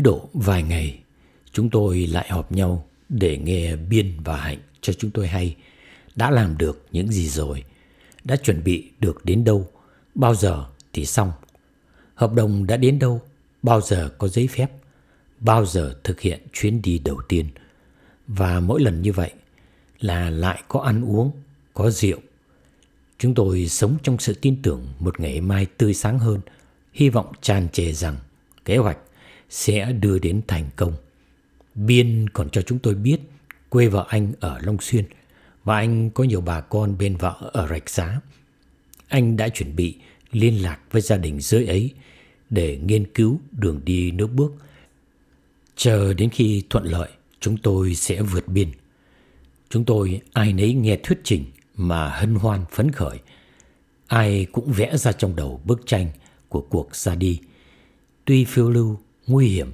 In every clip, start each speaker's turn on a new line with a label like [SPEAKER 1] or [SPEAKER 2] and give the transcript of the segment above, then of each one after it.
[SPEAKER 1] cứ độ vài ngày, chúng tôi lại họp nhau để nghe Biên và Hạnh cho chúng tôi hay đã làm được những gì rồi, đã chuẩn bị được đến đâu, bao giờ thì xong. Hợp đồng đã đến đâu, bao giờ có giấy phép, bao giờ thực hiện chuyến đi đầu tiên. Và mỗi lần như vậy là lại có ăn uống, có rượu. Chúng tôi sống trong sự tin tưởng một ngày mai tươi sáng hơn, hy vọng tràn trề rằng kế hoạch sẽ đưa đến thành công. Biên còn cho chúng tôi biết quê vợ anh ở Long Xuyên và anh có nhiều bà con bên vợ ở Rạch Giá. Anh đã chuẩn bị liên lạc với gia đình dưới ấy để nghiên cứu đường đi nước bước. Chờ đến khi thuận lợi, chúng tôi sẽ vượt biên. Chúng tôi ai nấy nghe thuyết trình mà hân hoan phấn khởi. Ai cũng vẽ ra trong đầu bức tranh của cuộc ra đi. Tuy phiêu lưu nguy hiểm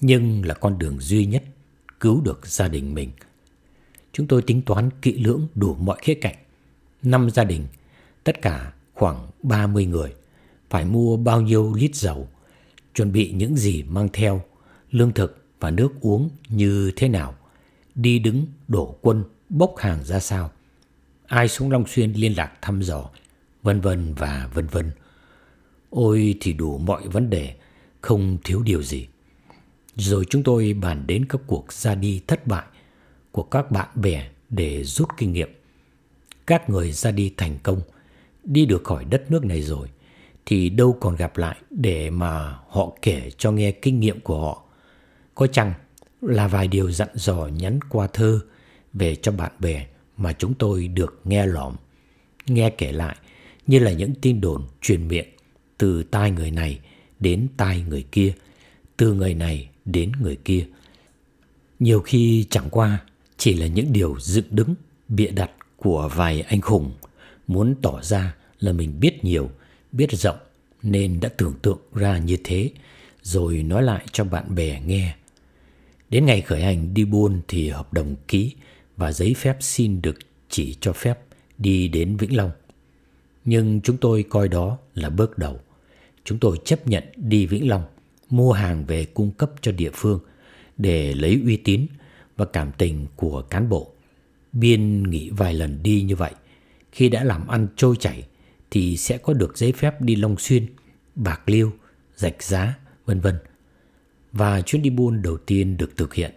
[SPEAKER 1] nhưng là con đường duy nhất cứu được gia đình mình. Chúng tôi tính toán kỹ lưỡng đủ mọi khía cạnh. Năm gia đình, tất cả khoảng 30 người, phải mua bao nhiêu lít dầu, chuẩn bị những gì mang theo, lương thực và nước uống như thế nào, đi đứng, đổ quân, bốc hàng ra sao. Ai xuống Long Xuyên liên lạc thăm dò, vân vân và vân vân. Ôi thì đủ mọi vấn đề, không thiếu điều gì. Rồi chúng tôi bàn đến các cuộc ra đi thất bại của các bạn bè để rút kinh nghiệm. Các người ra đi thành công, đi được khỏi đất nước này rồi, thì đâu còn gặp lại để mà họ kể cho nghe kinh nghiệm của họ. Có chăng là vài điều dặn dò nhắn qua thơ về cho bạn bè mà chúng tôi được nghe lỏm, nghe kể lại như là những tin đồn truyền miệng từ tai người này đến tai người kia, từ người này đến người kia. Nhiều khi chẳng qua chỉ là những điều dựng đứng, bịa đặt của vài anh khủng muốn tỏ ra là mình biết nhiều, biết rộng nên đã tưởng tượng ra như thế rồi nói lại cho bạn bè nghe. Đến ngày khởi hành đi buôn thì hợp đồng ký và giấy phép xin được chỉ cho phép đi đến Vĩnh Long. Nhưng chúng tôi coi đó là bước đầu chúng tôi chấp nhận đi Vĩnh Long mua hàng về cung cấp cho địa phương để lấy uy tín và cảm tình của cán bộ. Biên nghĩ vài lần đi như vậy, khi đã làm ăn trôi chảy thì sẽ có được giấy phép đi Long Xuyên, Bạc Liêu, Rạch Giá, vân vân. Và chuyến đi buôn đầu tiên được thực hiện.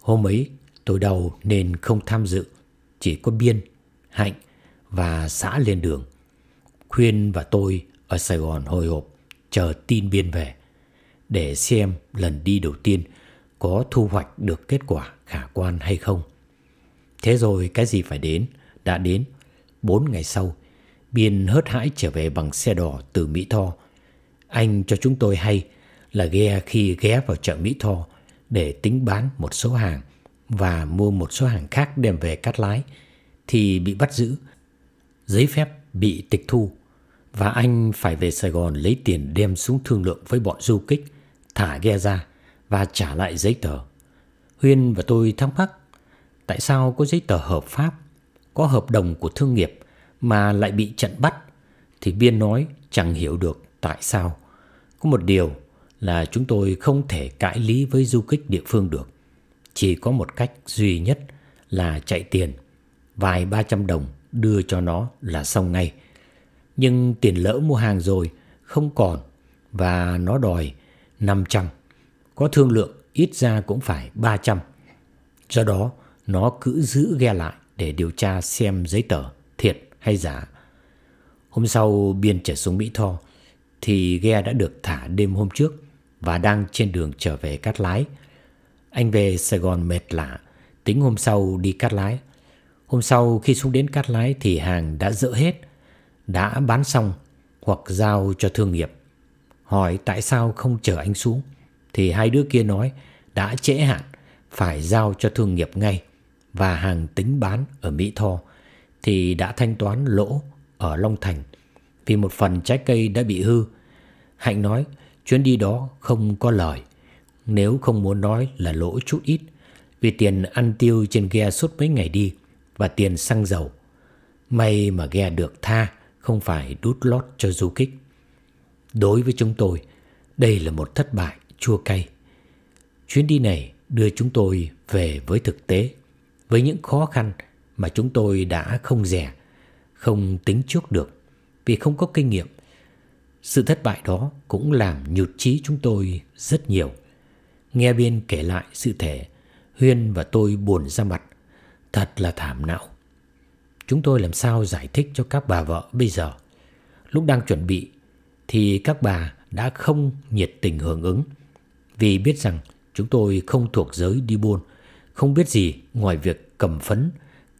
[SPEAKER 1] Hôm ấy tôi đau nên không tham dự, chỉ có Biên, Hạnh và xã lên đường. Khuyên và tôi ở Sài Gòn hồi hộp chờ tin biên về để xem lần đi đầu tiên có thu hoạch được kết quả khả quan hay không. Thế rồi cái gì phải đến, đã đến. Bốn ngày sau, Biên hớt hãi trở về bằng xe đỏ từ Mỹ Tho. Anh cho chúng tôi hay là ghe khi ghé vào chợ Mỹ Tho để tính bán một số hàng và mua một số hàng khác đem về cắt lái thì bị bắt giữ. Giấy phép bị tịch thu và anh phải về Sài Gòn lấy tiền đem xuống thương lượng với bọn du kích, thả ghe ra và trả lại giấy tờ. Huyên và tôi thắc mắc tại sao có giấy tờ hợp pháp, có hợp đồng của thương nghiệp mà lại bị chặn bắt thì Biên nói chẳng hiểu được tại sao. Có một điều là chúng tôi không thể cãi lý với du kích địa phương được. Chỉ có một cách duy nhất là chạy tiền, vài ba trăm đồng đưa cho nó là xong ngay nhưng tiền lỡ mua hàng rồi không còn và nó đòi 500. Có thương lượng ít ra cũng phải 300. Do đó, nó cứ giữ ghe lại để điều tra xem giấy tờ thiệt hay giả. Hôm sau Biên trở xuống Mỹ Tho thì ghe đã được thả đêm hôm trước và đang trên đường trở về Cát Lái. Anh về Sài Gòn mệt lạ, tính hôm sau đi Cát Lái. Hôm sau khi xuống đến Cát Lái thì hàng đã dỡ hết – đã bán xong hoặc giao cho thương nghiệp. Hỏi tại sao không chở anh xuống thì hai đứa kia nói đã trễ hạn phải giao cho thương nghiệp ngay và hàng tính bán ở Mỹ Tho thì đã thanh toán lỗ ở Long Thành vì một phần trái cây đã bị hư. Hạnh nói chuyến đi đó không có lời nếu không muốn nói là lỗ chút ít vì tiền ăn tiêu trên ghe suốt mấy ngày đi và tiền xăng dầu. May mà ghe được tha không phải đút lót cho du kích. Đối với chúng tôi, đây là một thất bại chua cay. Chuyến đi này đưa chúng tôi về với thực tế, với những khó khăn mà chúng tôi đã không rẻ, không tính trước được vì không có kinh nghiệm. Sự thất bại đó cũng làm nhụt chí chúng tôi rất nhiều. Nghe Biên kể lại sự thể, Huyên và tôi buồn ra mặt. Thật là thảm não. Chúng tôi làm sao giải thích cho các bà vợ bây giờ? Lúc đang chuẩn bị thì các bà đã không nhiệt tình hưởng ứng vì biết rằng chúng tôi không thuộc giới đi buôn, không biết gì ngoài việc cầm phấn,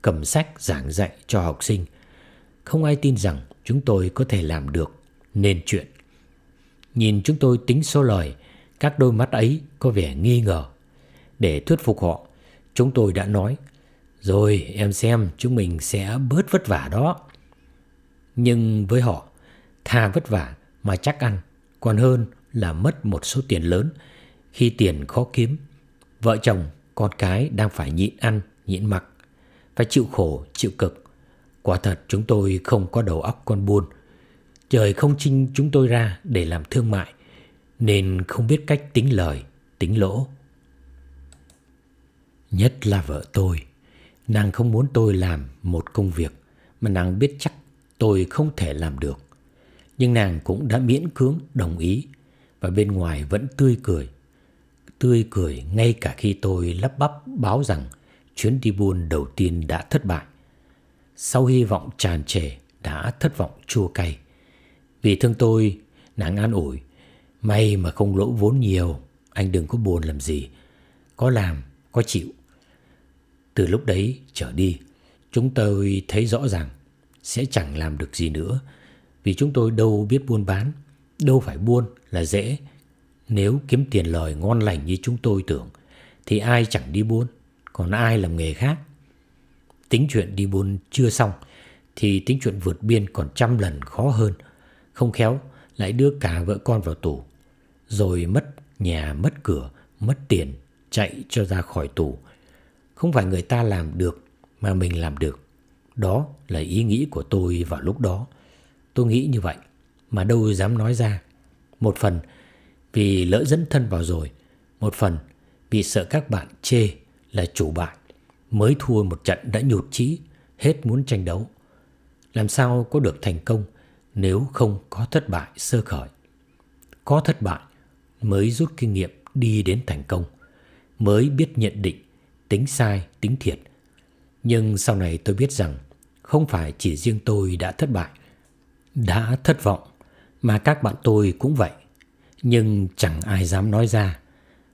[SPEAKER 1] cầm sách giảng dạy cho học sinh. Không ai tin rằng chúng tôi có thể làm được nên chuyện. Nhìn chúng tôi tính số lời, các đôi mắt ấy có vẻ nghi ngờ. Để thuyết phục họ, chúng tôi đã nói rồi em xem chúng mình sẽ bớt vất vả đó. Nhưng với họ, thà vất vả mà chắc ăn còn hơn là mất một số tiền lớn khi tiền khó kiếm. Vợ chồng, con cái đang phải nhịn ăn, nhịn mặc, phải chịu khổ, chịu cực. Quả thật chúng tôi không có đầu óc con buôn. Trời không trinh chúng tôi ra để làm thương mại, nên không biết cách tính lời, tính lỗ. Nhất là vợ tôi. Nàng không muốn tôi làm một công việc mà nàng biết chắc tôi không thể làm được. Nhưng nàng cũng đã miễn cưỡng đồng ý và bên ngoài vẫn tươi cười. Tươi cười ngay cả khi tôi lắp bắp báo rằng chuyến đi buôn đầu tiên đã thất bại. Sau hy vọng tràn trề đã thất vọng chua cay. Vì thương tôi, nàng an ủi. May mà không lỗ vốn nhiều, anh đừng có buồn làm gì. Có làm, có chịu từ lúc đấy trở đi, chúng tôi thấy rõ ràng sẽ chẳng làm được gì nữa vì chúng tôi đâu biết buôn bán, đâu phải buôn là dễ. Nếu kiếm tiền lời ngon lành như chúng tôi tưởng thì ai chẳng đi buôn, còn ai làm nghề khác. Tính chuyện đi buôn chưa xong thì tính chuyện vượt biên còn trăm lần khó hơn, không khéo lại đưa cả vợ con vào tù, rồi mất nhà, mất cửa, mất tiền, chạy cho ra khỏi tù không phải người ta làm được mà mình làm được. Đó là ý nghĩ của tôi vào lúc đó. Tôi nghĩ như vậy mà đâu dám nói ra. Một phần vì lỡ dẫn thân vào rồi, một phần vì sợ các bạn chê là chủ bại. Mới thua một trận đã nhụt chí, hết muốn tranh đấu. Làm sao có được thành công nếu không có thất bại sơ khởi. Có thất bại mới rút kinh nghiệm đi đến thành công, mới biết nhận định tính sai, tính thiệt. Nhưng sau này tôi biết rằng không phải chỉ riêng tôi đã thất bại, đã thất vọng, mà các bạn tôi cũng vậy. Nhưng chẳng ai dám nói ra.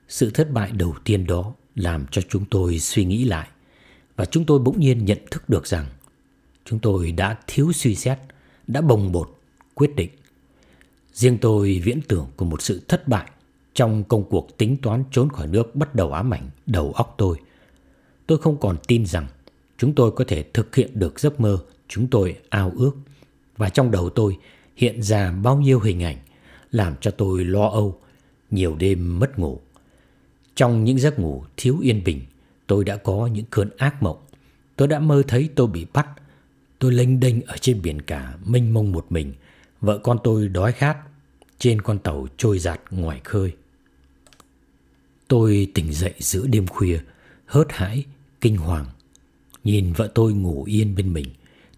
[SPEAKER 1] Sự thất bại đầu tiên đó làm cho chúng tôi suy nghĩ lại và chúng tôi bỗng nhiên nhận thức được rằng chúng tôi đã thiếu suy xét, đã bồng bột, quyết định. Riêng tôi viễn tưởng của một sự thất bại trong công cuộc tính toán trốn khỏi nước bắt đầu ám ảnh đầu óc tôi Tôi không còn tin rằng chúng tôi có thể thực hiện được giấc mơ chúng tôi ao ước. Và trong đầu tôi hiện ra bao nhiêu hình ảnh làm cho tôi lo âu, nhiều đêm mất ngủ. Trong những giấc ngủ thiếu yên bình, tôi đã có những cơn ác mộng. Tôi đã mơ thấy tôi bị bắt, tôi lênh đênh ở trên biển cả mênh mông một mình, vợ con tôi đói khát trên con tàu trôi giạt ngoài khơi. Tôi tỉnh dậy giữa đêm khuya, hớt hãi kinh hoàng. Nhìn vợ tôi ngủ yên bên mình,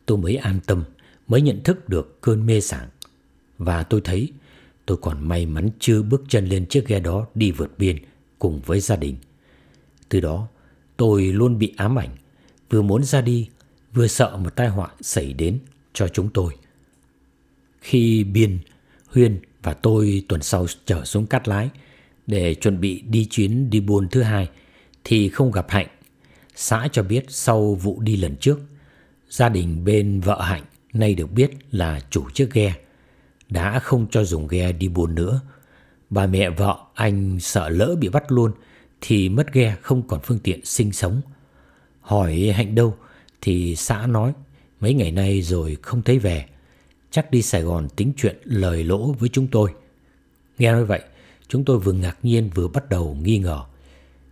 [SPEAKER 1] tôi mới an tâm, mới nhận thức được cơn mê sảng. Và tôi thấy tôi còn may mắn chưa bước chân lên chiếc ghe đó đi vượt biên cùng với gia đình. Từ đó, tôi luôn bị ám ảnh, vừa muốn ra đi, vừa sợ một tai họa xảy đến cho chúng tôi. Khi Biên, Huyên và tôi tuần sau trở xuống cắt lái để chuẩn bị đi chuyến đi buôn thứ hai thì không gặp Hạnh Xã cho biết sau vụ đi lần trước, gia đình bên vợ Hạnh nay được biết là chủ chiếc ghe, đã không cho dùng ghe đi buôn nữa. Bà mẹ vợ anh sợ lỡ bị bắt luôn thì mất ghe không còn phương tiện sinh sống. Hỏi Hạnh đâu thì xã nói mấy ngày nay rồi không thấy về. Chắc đi Sài Gòn tính chuyện lời lỗ với chúng tôi. Nghe nói vậy, chúng tôi vừa ngạc nhiên vừa bắt đầu nghi ngờ.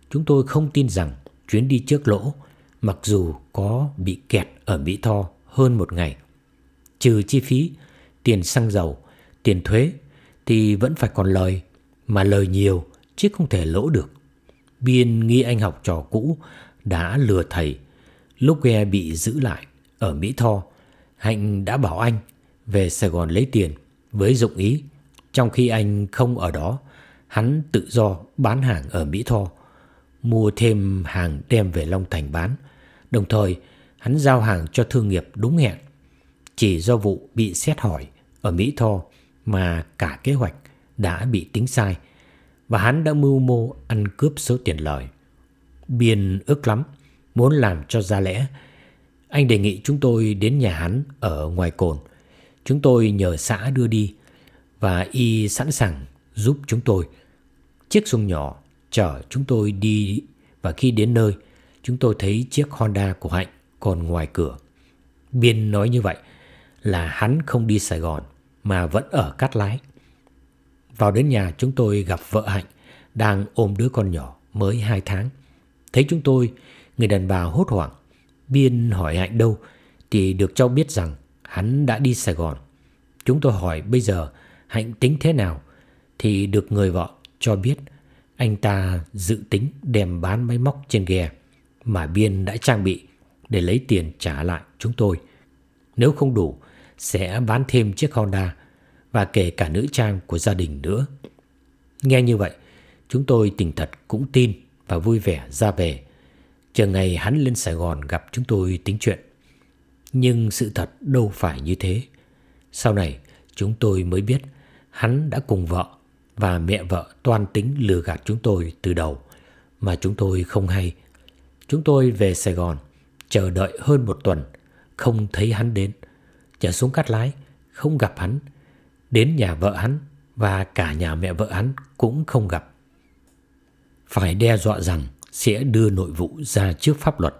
[SPEAKER 1] Chúng tôi không tin rằng chuyến đi trước lỗ mặc dù có bị kẹt ở Mỹ Tho hơn một ngày. Trừ chi phí, tiền xăng dầu, tiền thuế thì vẫn phải còn lời, mà lời nhiều chứ không thể lỗ được. Biên nghi anh học trò cũ đã lừa thầy. Lúc ghe bị giữ lại ở Mỹ Tho, Hạnh đã bảo anh về Sài Gòn lấy tiền với dụng ý. Trong khi anh không ở đó, hắn tự do bán hàng ở Mỹ Tho mua thêm hàng đem về Long Thành bán. Đồng thời, hắn giao hàng cho thương nghiệp đúng hẹn. Chỉ do vụ bị xét hỏi ở Mỹ Tho mà cả kế hoạch đã bị tính sai và hắn đã mưu mô ăn cướp số tiền lời. Biên ước lắm, muốn làm cho ra lẽ. Anh đề nghị chúng tôi đến nhà hắn ở ngoài cồn. Chúng tôi nhờ xã đưa đi và y sẵn sàng giúp chúng tôi. Chiếc súng nhỏ chở chúng tôi đi và khi đến nơi, chúng tôi thấy chiếc Honda của Hạnh còn ngoài cửa. Biên nói như vậy là hắn không đi Sài Gòn mà vẫn ở Cát Lái. Vào đến nhà chúng tôi gặp vợ Hạnh đang ôm đứa con nhỏ mới 2 tháng. Thấy chúng tôi, người đàn bà hốt hoảng. Biên hỏi Hạnh đâu thì được cho biết rằng hắn đã đi Sài Gòn. Chúng tôi hỏi bây giờ Hạnh tính thế nào thì được người vợ cho biết anh ta dự tính đem bán máy móc trên ghe mà Biên đã trang bị để lấy tiền trả lại chúng tôi. Nếu không đủ, sẽ bán thêm chiếc Honda và kể cả nữ trang của gia đình nữa. Nghe như vậy, chúng tôi tỉnh thật cũng tin và vui vẻ ra về. Chờ ngày hắn lên Sài Gòn gặp chúng tôi tính chuyện. Nhưng sự thật đâu phải như thế. Sau này, chúng tôi mới biết hắn đã cùng vợ và mẹ vợ toan tính lừa gạt chúng tôi từ đầu mà chúng tôi không hay. Chúng tôi về Sài Gòn, chờ đợi hơn một tuần, không thấy hắn đến. Trở xuống cắt lái, không gặp hắn. Đến nhà vợ hắn và cả nhà mẹ vợ hắn cũng không gặp. Phải đe dọa rằng sẽ đưa nội vụ ra trước pháp luật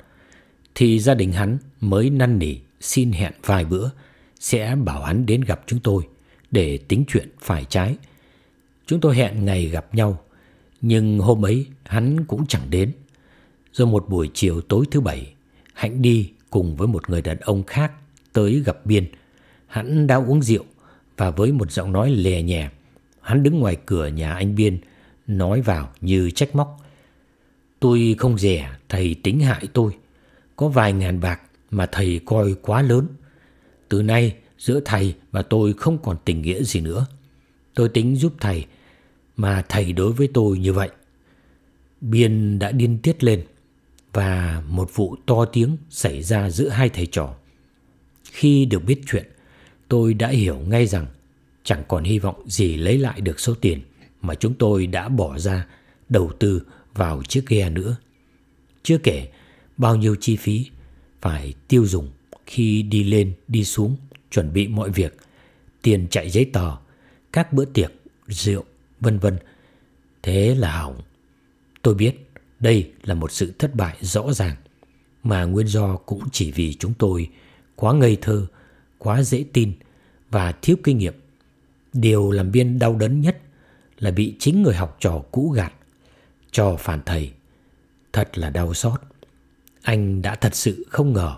[SPEAKER 1] thì gia đình hắn mới năn nỉ xin hẹn vài bữa sẽ bảo hắn đến gặp chúng tôi để tính chuyện phải trái Chúng tôi hẹn ngày gặp nhau, nhưng hôm ấy hắn cũng chẳng đến. Rồi một buổi chiều tối thứ bảy, Hạnh đi cùng với một người đàn ông khác tới gặp Biên. Hắn đã uống rượu và với một giọng nói lè nhẹ, hắn đứng ngoài cửa nhà anh Biên, nói vào như trách móc. Tôi không rẻ, thầy tính hại tôi. Có vài ngàn bạc mà thầy coi quá lớn. Từ nay giữa thầy và tôi không còn tình nghĩa gì nữa. Tôi tính giúp thầy mà thầy đối với tôi như vậy. Biên đã điên tiết lên và một vụ to tiếng xảy ra giữa hai thầy trò. Khi được biết chuyện, tôi đã hiểu ngay rằng chẳng còn hy vọng gì lấy lại được số tiền mà chúng tôi đã bỏ ra đầu tư vào chiếc ghe nữa. Chưa kể bao nhiêu chi phí phải tiêu dùng khi đi lên đi xuống chuẩn bị mọi việc, tiền chạy giấy tờ, các bữa tiệc, rượu vân vân. Thế là hỏng. Tôi biết đây là một sự thất bại rõ ràng mà nguyên do cũng chỉ vì chúng tôi quá ngây thơ, quá dễ tin và thiếu kinh nghiệm. Điều làm Biên đau đớn nhất là bị chính người học trò cũ gạt, trò phản thầy. Thật là đau xót. Anh đã thật sự không ngờ.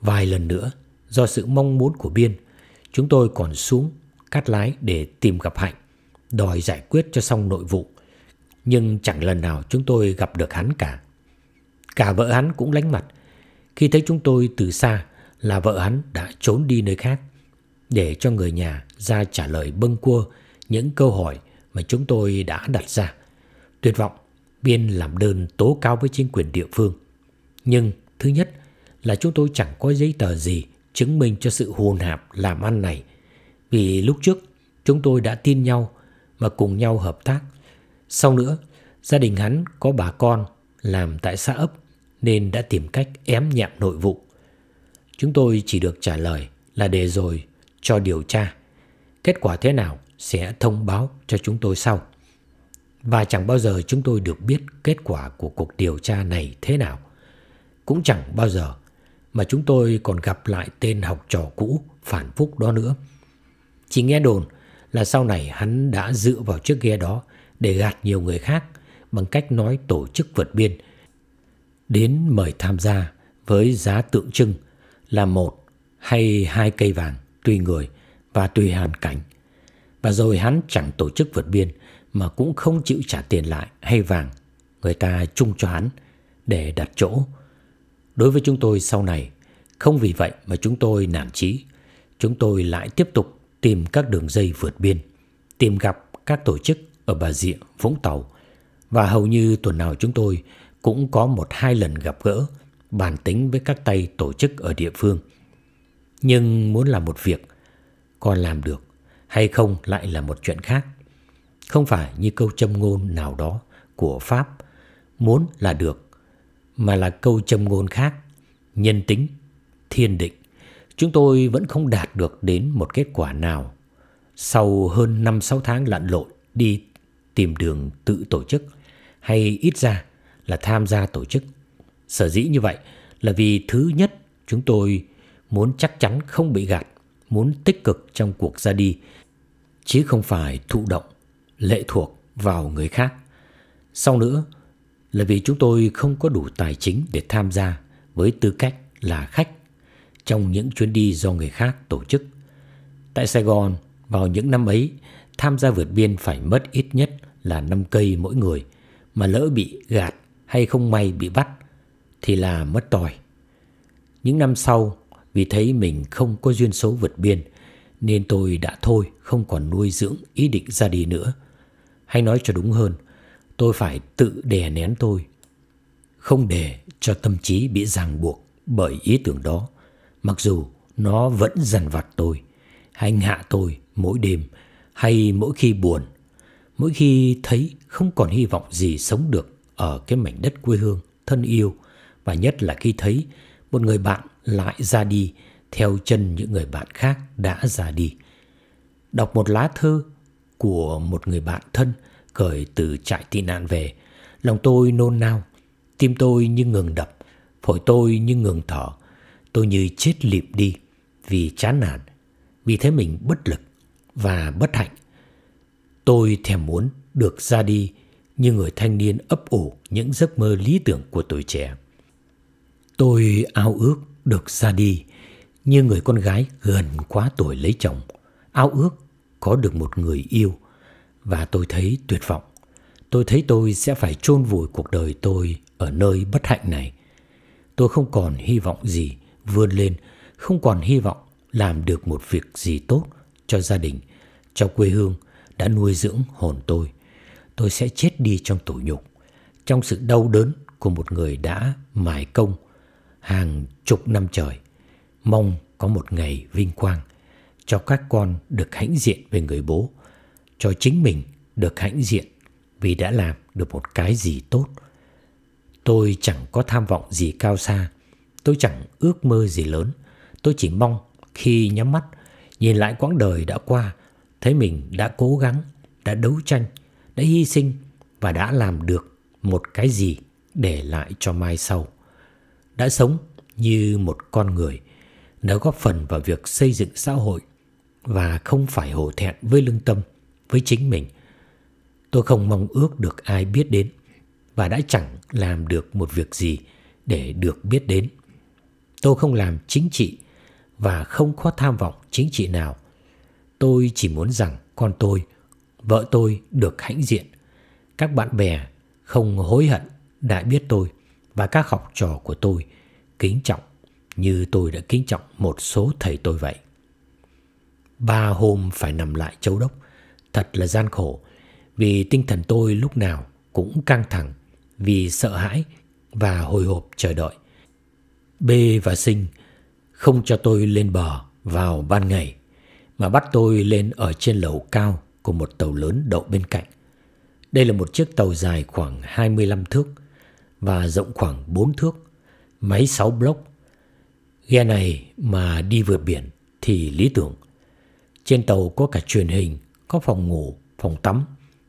[SPEAKER 1] Vài lần nữa, do sự mong muốn của Biên, chúng tôi còn xuống cắt lái để tìm gặp Hạnh đòi giải quyết cho xong nội vụ, nhưng chẳng lần nào chúng tôi gặp được hắn cả. Cả vợ hắn cũng lánh mặt, khi thấy chúng tôi từ xa là vợ hắn đã trốn đi nơi khác để cho người nhà ra trả lời bâng cua những câu hỏi mà chúng tôi đã đặt ra. Tuyệt vọng, Biên làm đơn tố cáo với chính quyền địa phương. Nhưng thứ nhất là chúng tôi chẳng có giấy tờ gì chứng minh cho sự hồn hạp làm ăn này. Vì lúc trước chúng tôi đã tin nhau mà cùng nhau hợp tác. Sau nữa, gia đình hắn có bà con làm tại xã ấp nên đã tìm cách ém nhẹm nội vụ. Chúng tôi chỉ được trả lời là để rồi cho điều tra. Kết quả thế nào sẽ thông báo cho chúng tôi sau. Và chẳng bao giờ chúng tôi được biết kết quả của cuộc điều tra này thế nào. Cũng chẳng bao giờ mà chúng tôi còn gặp lại tên học trò cũ phản phúc đó nữa. Chỉ nghe đồn là sau này hắn đã dựa vào chiếc ghe đó để gạt nhiều người khác bằng cách nói tổ chức vượt biên đến mời tham gia với giá tượng trưng là một hay hai cây vàng tùy người và tùy hoàn cảnh. Và rồi hắn chẳng tổ chức vượt biên mà cũng không chịu trả tiền lại hay vàng người ta chung cho hắn để đặt chỗ. Đối với chúng tôi sau này, không vì vậy mà chúng tôi nản chí. Chúng tôi lại tiếp tục tìm các đường dây vượt biên, tìm gặp các tổ chức ở Bà Rịa, Vũng Tàu và hầu như tuần nào chúng tôi cũng có một hai lần gặp gỡ, bàn tính với các tay tổ chức ở địa phương. Nhưng muốn làm một việc, còn làm được hay không lại là một chuyện khác. Không phải như câu châm ngôn nào đó của Pháp, muốn là được, mà là câu châm ngôn khác, nhân tính, thiên định chúng tôi vẫn không đạt được đến một kết quả nào. Sau hơn 5-6 tháng lặn lội đi tìm đường tự tổ chức hay ít ra là tham gia tổ chức. Sở dĩ như vậy là vì thứ nhất chúng tôi muốn chắc chắn không bị gạt, muốn tích cực trong cuộc ra đi, chứ không phải thụ động, lệ thuộc vào người khác. Sau nữa là vì chúng tôi không có đủ tài chính để tham gia với tư cách là khách trong những chuyến đi do người khác tổ chức. Tại Sài Gòn, vào những năm ấy, tham gia vượt biên phải mất ít nhất là 5 cây mỗi người, mà lỡ bị gạt hay không may bị bắt thì là mất tòi. Những năm sau, vì thấy mình không có duyên số vượt biên, nên tôi đã thôi không còn nuôi dưỡng ý định ra đi nữa. Hay nói cho đúng hơn, tôi phải tự đè nén tôi, không để cho tâm trí bị ràng buộc bởi ý tưởng đó mặc dù nó vẫn dằn vặt tôi, hành hạ tôi mỗi đêm hay mỗi khi buồn, mỗi khi thấy không còn hy vọng gì sống được ở cái mảnh đất quê hương thân yêu và nhất là khi thấy một người bạn lại ra đi theo chân những người bạn khác đã ra đi. Đọc một lá thơ của một người bạn thân cởi từ trại tị nạn về, lòng tôi nôn nao, tim tôi như ngừng đập, phổi tôi như ngừng thở Tôi như chết lịm đi vì chán nản, vì thế mình bất lực và bất hạnh. Tôi thèm muốn được ra đi như người thanh niên ấp ủ những giấc mơ lý tưởng của tuổi trẻ. Tôi ao ước được ra đi như người con gái gần quá tuổi lấy chồng, ao ước có được một người yêu và tôi thấy tuyệt vọng. Tôi thấy tôi sẽ phải chôn vùi cuộc đời tôi ở nơi bất hạnh này. Tôi không còn hy vọng gì vươn lên, không còn hy vọng làm được một việc gì tốt cho gia đình, cho quê hương đã nuôi dưỡng hồn tôi. Tôi sẽ chết đi trong tủ nhục, trong sự đau đớn của một người đã mài công hàng chục năm trời, mong có một ngày vinh quang cho các con được hãnh diện về người bố, cho chính mình được hãnh diện vì đã làm được một cái gì tốt. Tôi chẳng có tham vọng gì cao xa, Tôi chẳng ước mơ gì lớn, tôi chỉ mong khi nhắm mắt, nhìn lại quãng đời đã qua, thấy mình đã cố gắng, đã đấu tranh, đã hy sinh và đã làm được một cái gì để lại cho mai sau. Đã sống như một con người, đã góp phần vào việc xây dựng xã hội và không phải hổ thẹn với lương tâm, với chính mình. Tôi không mong ước được ai biết đến và đã chẳng làm được một việc gì để được biết đến. Tôi không làm chính trị và không có tham vọng chính trị nào. Tôi chỉ muốn rằng con tôi, vợ tôi được hãnh diện. Các bạn bè không hối hận đã biết tôi và các học trò của tôi kính trọng như tôi đã kính trọng một số thầy tôi vậy. Ba hôm phải nằm lại châu đốc, thật là gian khổ vì tinh thần tôi lúc nào cũng căng thẳng vì sợ hãi và hồi hộp chờ đợi. B và Sinh không cho tôi lên bờ vào ban ngày mà bắt tôi lên ở trên lầu cao của một tàu lớn đậu bên cạnh. Đây là một chiếc tàu dài khoảng 25 thước và rộng khoảng 4 thước, máy 6 block. Ghe này mà đi vượt biển thì lý tưởng. Trên tàu có cả truyền hình, có phòng ngủ, phòng tắm,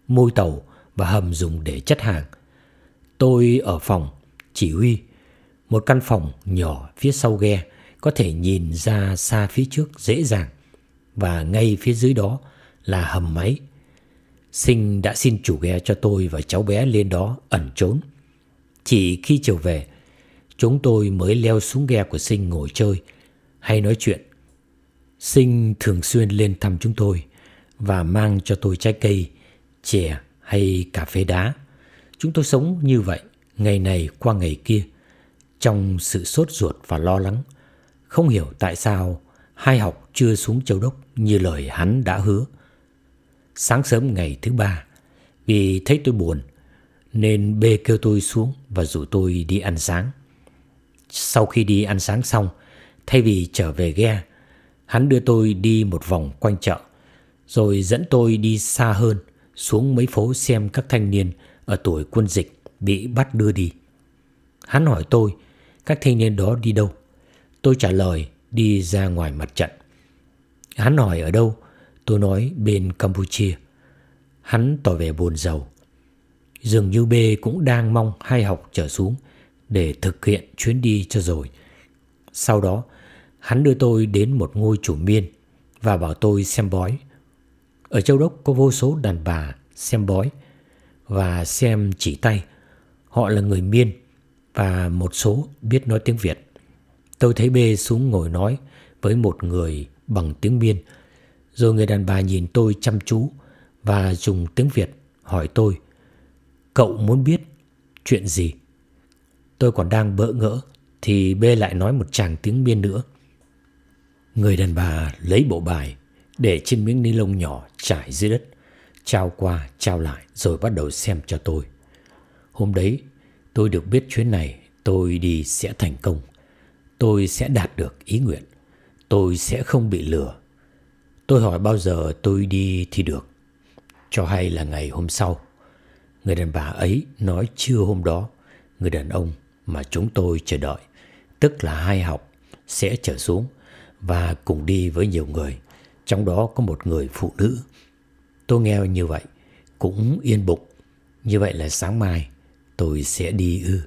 [SPEAKER 1] môi tàu và hầm dùng để chất hàng. Tôi ở phòng chỉ huy một căn phòng nhỏ phía sau ghe có thể nhìn ra xa phía trước dễ dàng và ngay phía dưới đó là hầm máy. Sinh đã xin chủ ghe cho tôi và cháu bé lên đó ẩn trốn. Chỉ khi trở về, chúng tôi mới leo xuống ghe của Sinh ngồi chơi hay nói chuyện. Sinh thường xuyên lên thăm chúng tôi và mang cho tôi trái cây, chè hay cà phê đá. Chúng tôi sống như vậy, ngày này qua ngày kia. Trong sự sốt ruột và lo lắng, không hiểu tại sao hai học chưa xuống châu đốc như lời hắn đã hứa. Sáng sớm ngày thứ ba, vì thấy tôi buồn, nên bê kêu tôi xuống và rủ tôi đi ăn sáng. Sau khi đi ăn sáng xong, thay vì trở về ghe, hắn đưa tôi đi một vòng quanh chợ, rồi dẫn tôi đi xa hơn xuống mấy phố xem các thanh niên ở tuổi quân dịch bị bắt đưa đi. Hắn hỏi tôi các thanh niên đó đi đâu? Tôi trả lời đi ra ngoài mặt trận. Hắn hỏi ở đâu? Tôi nói bên Campuchia. Hắn tỏ vẻ buồn rầu. Dường như B cũng đang mong hai học trở xuống để thực hiện chuyến đi cho rồi. Sau đó, hắn đưa tôi đến một ngôi chủ miên và bảo tôi xem bói. Ở châu Đốc có vô số đàn bà xem bói và xem chỉ tay. Họ là người miên và một số biết nói tiếng Việt. Tôi thấy B xuống ngồi nói với một người bằng tiếng miên. Rồi người đàn bà nhìn tôi chăm chú và dùng tiếng Việt hỏi tôi Cậu muốn biết chuyện gì? Tôi còn đang bỡ ngỡ thì B lại nói một chàng tiếng miên nữa. Người đàn bà lấy bộ bài để trên miếng ni lông nhỏ trải dưới đất, trao qua trao lại rồi bắt đầu xem cho tôi. Hôm đấy Tôi được biết chuyến này tôi đi sẽ thành công. Tôi sẽ đạt được ý nguyện. Tôi sẽ không bị lừa. Tôi hỏi bao giờ tôi đi thì được. Cho hay là ngày hôm sau. Người đàn bà ấy nói chưa hôm đó, người đàn ông mà chúng tôi chờ đợi, tức là hai học, sẽ trở xuống và cùng đi với nhiều người, trong đó có một người phụ nữ. Tôi nghe như vậy, cũng yên bụng. Như vậy là sáng mai tôi sẽ đi ư.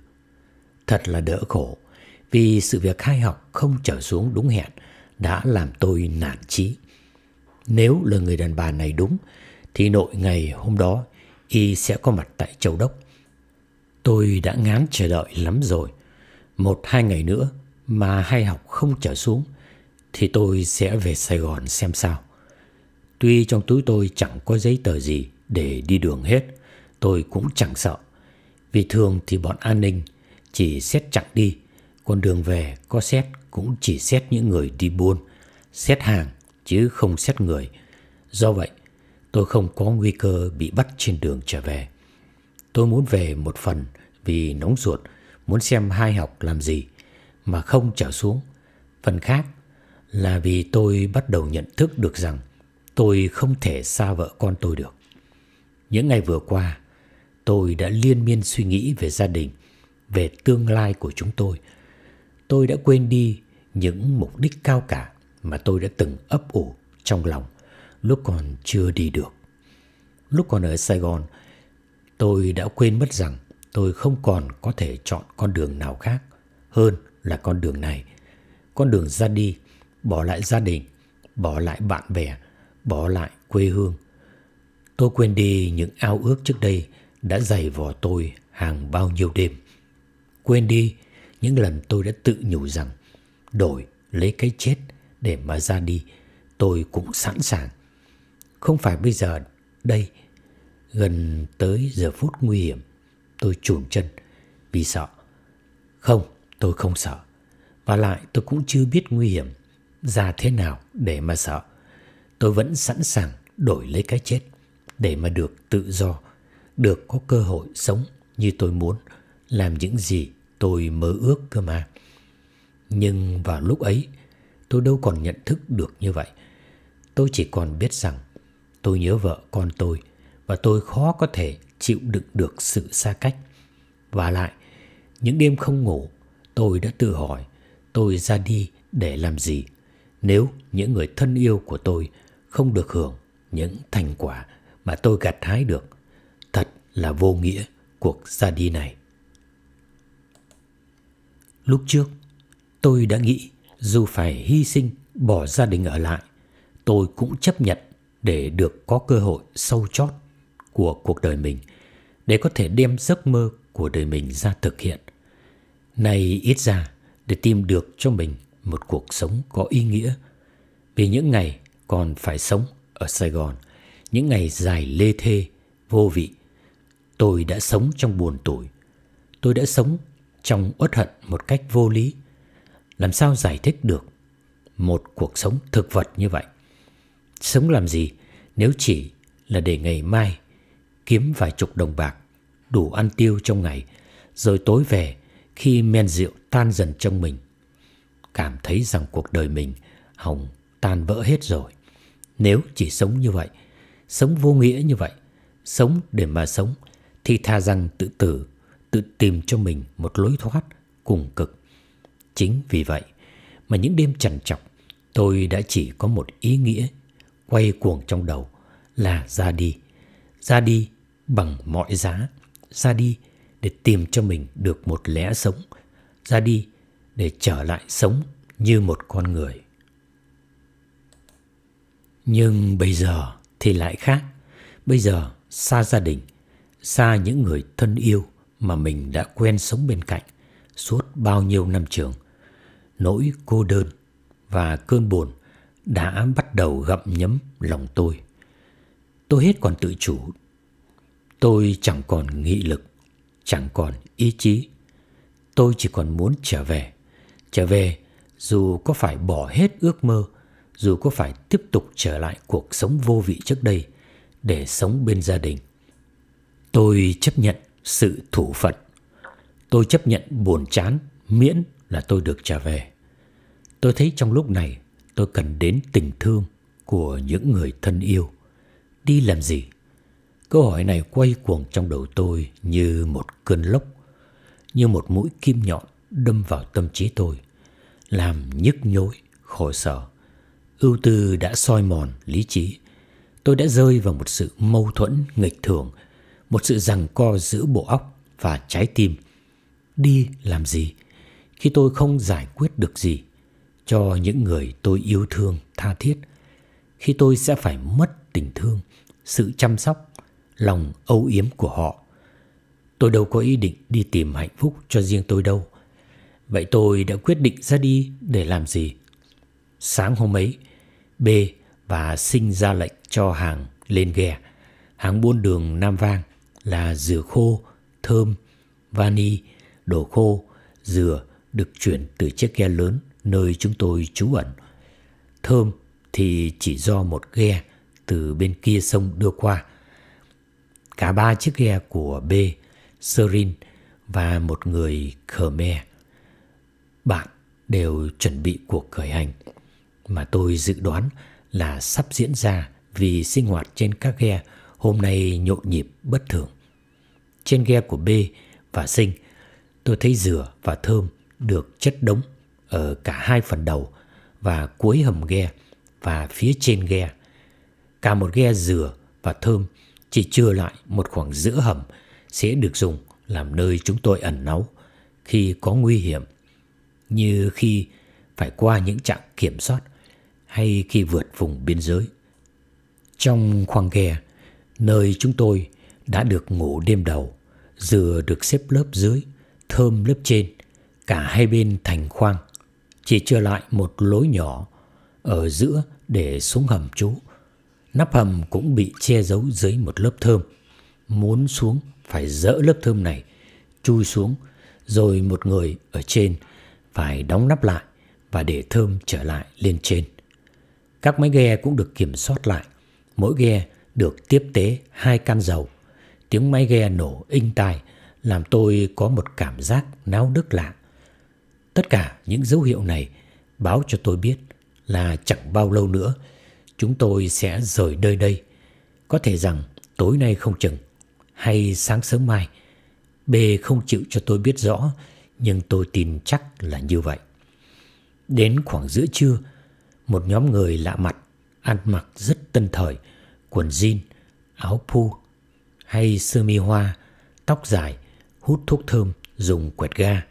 [SPEAKER 1] Thật là đỡ khổ, vì sự việc khai học không trở xuống đúng hẹn đã làm tôi nản chí. Nếu lời người đàn bà này đúng, thì nội ngày hôm đó y sẽ có mặt tại châu đốc. Tôi đã ngán chờ đợi lắm rồi. Một hai ngày nữa mà hai học không trở xuống thì tôi sẽ về Sài Gòn xem sao. Tuy trong túi tôi chẳng có giấy tờ gì để đi đường hết, tôi cũng chẳng sợ vì thường thì bọn an ninh chỉ xét chặt đi, còn đường về có xét cũng chỉ xét những người đi buôn, xét hàng chứ không xét người. Do vậy, tôi không có nguy cơ bị bắt trên đường trở về. Tôi muốn về một phần vì nóng ruột, muốn xem hai học làm gì mà không trở xuống. Phần khác là vì tôi bắt đầu nhận thức được rằng tôi không thể xa vợ con tôi được. Những ngày vừa qua, tôi đã liên miên suy nghĩ về gia đình, về tương lai của chúng tôi. Tôi đã quên đi những mục đích cao cả mà tôi đã từng ấp ủ trong lòng lúc còn chưa đi được. Lúc còn ở Sài Gòn, tôi đã quên mất rằng tôi không còn có thể chọn con đường nào khác hơn là con đường này. Con đường ra đi, bỏ lại gia đình, bỏ lại bạn bè, bỏ lại quê hương. Tôi quên đi những ao ước trước đây đã dày vò tôi hàng bao nhiêu đêm. Quên đi những lần tôi đã tự nhủ rằng đổi lấy cái chết để mà ra đi, tôi cũng sẵn sàng. Không phải bây giờ đây, gần tới giờ phút nguy hiểm, tôi chùn chân vì sợ. Không, tôi không sợ. Và lại tôi cũng chưa biết nguy hiểm ra thế nào để mà sợ. Tôi vẫn sẵn sàng đổi lấy cái chết để mà được tự do được có cơ hội sống như tôi muốn, làm những gì tôi mơ ước cơ mà. Nhưng vào lúc ấy, tôi đâu còn nhận thức được như vậy. Tôi chỉ còn biết rằng tôi nhớ vợ con tôi và tôi khó có thể chịu đựng được sự xa cách. Và lại, những đêm không ngủ, tôi đã tự hỏi tôi ra đi để làm gì nếu những người thân yêu của tôi không được hưởng những thành quả mà tôi gặt hái được là vô nghĩa cuộc ra đi này. Lúc trước, tôi đã nghĩ dù phải hy sinh, bỏ gia đình ở lại, tôi cũng chấp nhận để được có cơ hội sâu chót của cuộc đời mình, để có thể đem giấc mơ của đời mình ra thực hiện. Nay ít ra để tìm được cho mình một cuộc sống có ý nghĩa. Vì những ngày còn phải sống ở Sài Gòn, những ngày dài lê thê, vô vị Tôi đã sống trong buồn tủi Tôi đã sống trong uất hận một cách vô lý Làm sao giải thích được Một cuộc sống thực vật như vậy Sống làm gì nếu chỉ là để ngày mai Kiếm vài chục đồng bạc Đủ ăn tiêu trong ngày Rồi tối về khi men rượu tan dần trong mình Cảm thấy rằng cuộc đời mình hỏng tan vỡ hết rồi Nếu chỉ sống như vậy Sống vô nghĩa như vậy Sống để mà sống thì tha rằng tự tử, tự tìm cho mình một lối thoát cùng cực. Chính vì vậy mà những đêm trằn trọc, tôi đã chỉ có một ý nghĩa quay cuồng trong đầu là ra đi. Ra đi bằng mọi giá, ra đi để tìm cho mình được một lẽ sống, ra đi để trở lại sống như một con người. Nhưng bây giờ thì lại khác. Bây giờ xa gia đình, xa những người thân yêu mà mình đã quen sống bên cạnh suốt bao nhiêu năm trường. Nỗi cô đơn và cơn buồn đã bắt đầu gặm nhấm lòng tôi. Tôi hết còn tự chủ. Tôi chẳng còn nghị lực, chẳng còn ý chí. Tôi chỉ còn muốn trở về. Trở về dù có phải bỏ hết ước mơ, dù có phải tiếp tục trở lại cuộc sống vô vị trước đây để sống bên gia đình Tôi chấp nhận sự thủ phận. Tôi chấp nhận buồn chán miễn là tôi được trả về. Tôi thấy trong lúc này tôi cần đến tình thương của những người thân yêu. Đi làm gì? Câu hỏi này quay cuồng trong đầu tôi như một cơn lốc, như một mũi kim nhọn đâm vào tâm trí tôi, làm nhức nhối, khổ sở. Ưu tư đã soi mòn lý trí. Tôi đã rơi vào một sự mâu thuẫn nghịch thường một sự rằng co giữa bộ óc và trái tim. Đi làm gì khi tôi không giải quyết được gì cho những người tôi yêu thương tha thiết, khi tôi sẽ phải mất tình thương, sự chăm sóc, lòng âu yếm của họ. Tôi đâu có ý định đi tìm hạnh phúc cho riêng tôi đâu. Vậy tôi đã quyết định ra đi để làm gì? Sáng hôm ấy, B và sinh ra lệnh cho hàng lên ghe, hàng buôn đường Nam Vang là dừa khô, thơm, vani, đồ khô, dừa được chuyển từ chiếc ghe lớn nơi chúng tôi trú ẩn. Thơm thì chỉ do một ghe từ bên kia sông đưa qua. Cả ba chiếc ghe của B, Serin và một người Khmer. Bạn đều chuẩn bị cuộc khởi hành mà tôi dự đoán là sắp diễn ra vì sinh hoạt trên các ghe hôm nay nhộn nhịp bất thường. Trên ghe của B và Sinh, tôi thấy dừa và thơm được chất đống ở cả hai phần đầu và cuối hầm ghe và phía trên ghe. Cả một ghe dừa và thơm chỉ chưa lại một khoảng giữa hầm sẽ được dùng làm nơi chúng tôi ẩn náu khi có nguy hiểm như khi phải qua những trạm kiểm soát hay khi vượt vùng biên giới. Trong khoang ghe, nơi chúng tôi đã được ngủ đêm đầu, dừa được xếp lớp dưới, thơm lớp trên, cả hai bên thành khoang. Chỉ trở lại một lối nhỏ ở giữa để xuống hầm trú. Nắp hầm cũng bị che giấu dưới một lớp thơm. Muốn xuống phải dỡ lớp thơm này, chui xuống, rồi một người ở trên phải đóng nắp lại và để thơm trở lại lên trên. Các máy ghe cũng được kiểm soát lại. Mỗi ghe được tiếp tế hai can dầu. Tiếng máy ghe nổ inh tai làm tôi có một cảm giác náo đức lạ. Tất cả những dấu hiệu này báo cho tôi biết là chẳng bao lâu nữa chúng tôi sẽ rời nơi đây. Có thể rằng tối nay không chừng hay sáng sớm mai. B không chịu cho tôi biết rõ nhưng tôi tin chắc là như vậy. Đến khoảng giữa trưa, một nhóm người lạ mặt ăn mặc rất tân thời quần jean, áo pu hay sơ mi hoa, tóc dài, hút thuốc thơm dùng quẹt ga.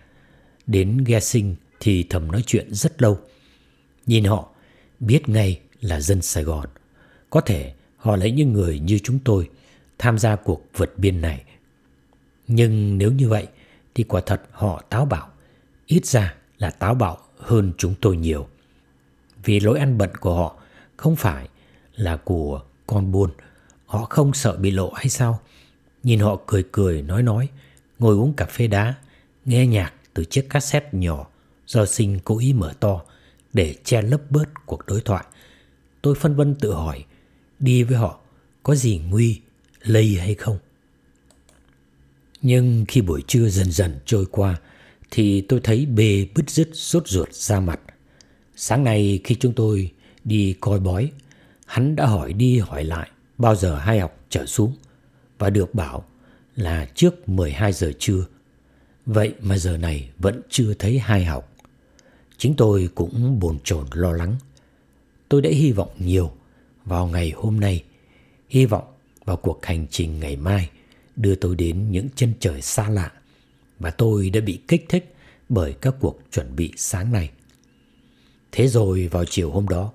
[SPEAKER 1] Đến ghe sinh thì thầm nói chuyện rất lâu. Nhìn họ, biết ngay là dân Sài Gòn. Có thể họ lấy những người như chúng tôi tham gia cuộc vượt biên này. Nhưng nếu như vậy thì quả thật họ táo bạo, ít ra là táo bạo hơn chúng tôi nhiều. Vì lối ăn bận của họ không phải là của còn buồn Họ không sợ bị lộ hay sao Nhìn họ cười cười nói nói Ngồi uống cà phê đá Nghe nhạc từ chiếc cassette nhỏ Do sinh cố ý mở to Để che lấp bớt cuộc đối thoại Tôi phân vân tự hỏi Đi với họ có gì nguy Lây hay không Nhưng khi buổi trưa dần dần trôi qua Thì tôi thấy bê bứt rứt sốt ruột ra mặt Sáng nay khi chúng tôi đi coi bói Hắn đã hỏi đi hỏi lại bao giờ hai học trở xuống và được bảo là trước 12 giờ trưa. Vậy mà giờ này vẫn chưa thấy hai học. Chính tôi cũng bồn chồn lo lắng. Tôi đã hy vọng nhiều vào ngày hôm nay, hy vọng vào cuộc hành trình ngày mai đưa tôi đến những chân trời xa lạ và tôi đã bị kích thích bởi các cuộc chuẩn bị sáng nay. Thế rồi vào chiều hôm đó,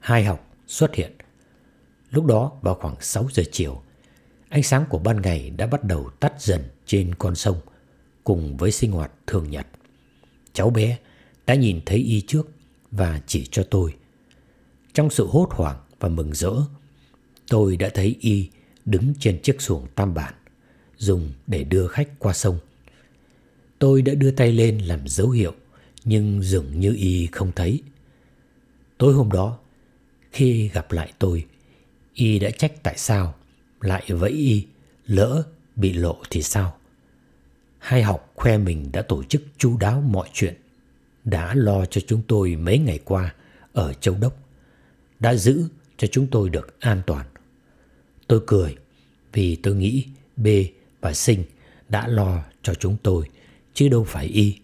[SPEAKER 1] hai học xuất hiện. Lúc đó vào khoảng 6 giờ chiều, ánh sáng của ban ngày đã bắt đầu tắt dần trên con sông cùng với sinh hoạt thường nhật. Cháu bé đã nhìn thấy y trước và chỉ cho tôi. Trong sự hốt hoảng và mừng rỡ, tôi đã thấy y đứng trên chiếc xuồng tam bản dùng để đưa khách qua sông. Tôi đã đưa tay lên làm dấu hiệu nhưng dường như y không thấy. Tối hôm đó khi gặp lại tôi, y đã trách tại sao lại vẫy y, lỡ bị lộ thì sao? Hai học khoe mình đã tổ chức chú đáo mọi chuyện, đã lo cho chúng tôi mấy ngày qua ở châu Đốc, đã giữ cho chúng tôi được an toàn. Tôi cười vì tôi nghĩ B và Sinh đã lo cho chúng tôi chứ đâu phải Y.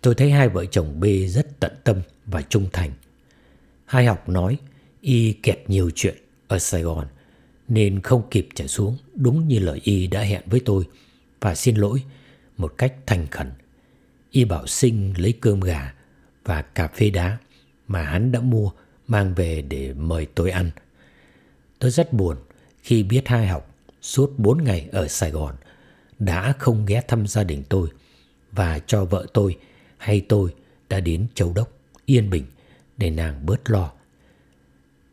[SPEAKER 1] Tôi thấy hai vợ chồng B rất tận tâm và trung thành – Hai học nói y kẹt nhiều chuyện ở Sài Gòn nên không kịp trở xuống đúng như lời y đã hẹn với tôi và xin lỗi một cách thành khẩn. Y bảo Sinh lấy cơm gà và cà phê đá mà hắn đã mua mang về để mời tôi ăn. Tôi rất buồn khi biết hai học suốt bốn ngày ở Sài Gòn đã không ghé thăm gia đình tôi và cho vợ tôi hay tôi đã đến Châu Đốc, Yên Bình để nàng bớt lo.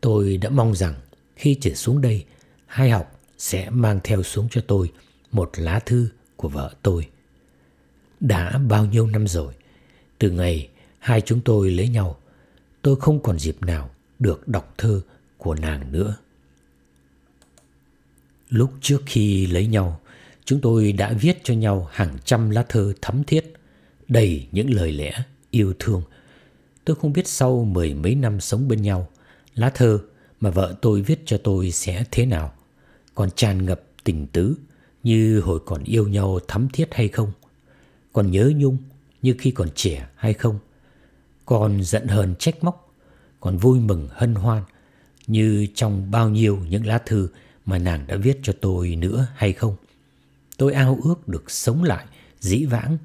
[SPEAKER 1] Tôi đã mong rằng khi trở xuống đây, hai học sẽ mang theo xuống cho tôi một lá thư của vợ tôi. Đã bao nhiêu năm rồi, từ ngày hai chúng tôi lấy nhau, tôi không còn dịp nào được đọc thơ của nàng nữa. Lúc trước khi lấy nhau, chúng tôi đã viết cho nhau hàng trăm lá thơ thấm thiết, đầy những lời lẽ yêu thương Tôi không biết sau mười mấy năm sống bên nhau, lá thơ mà vợ tôi viết cho tôi sẽ thế nào, còn tràn ngập tình tứ như hồi còn yêu nhau thắm thiết hay không, còn nhớ nhung như khi còn trẻ hay không, còn giận hờn trách móc, còn vui mừng hân hoan như trong bao nhiêu những lá thư mà nàng đã viết cho tôi nữa hay không. Tôi ao ước được sống lại dĩ vãng,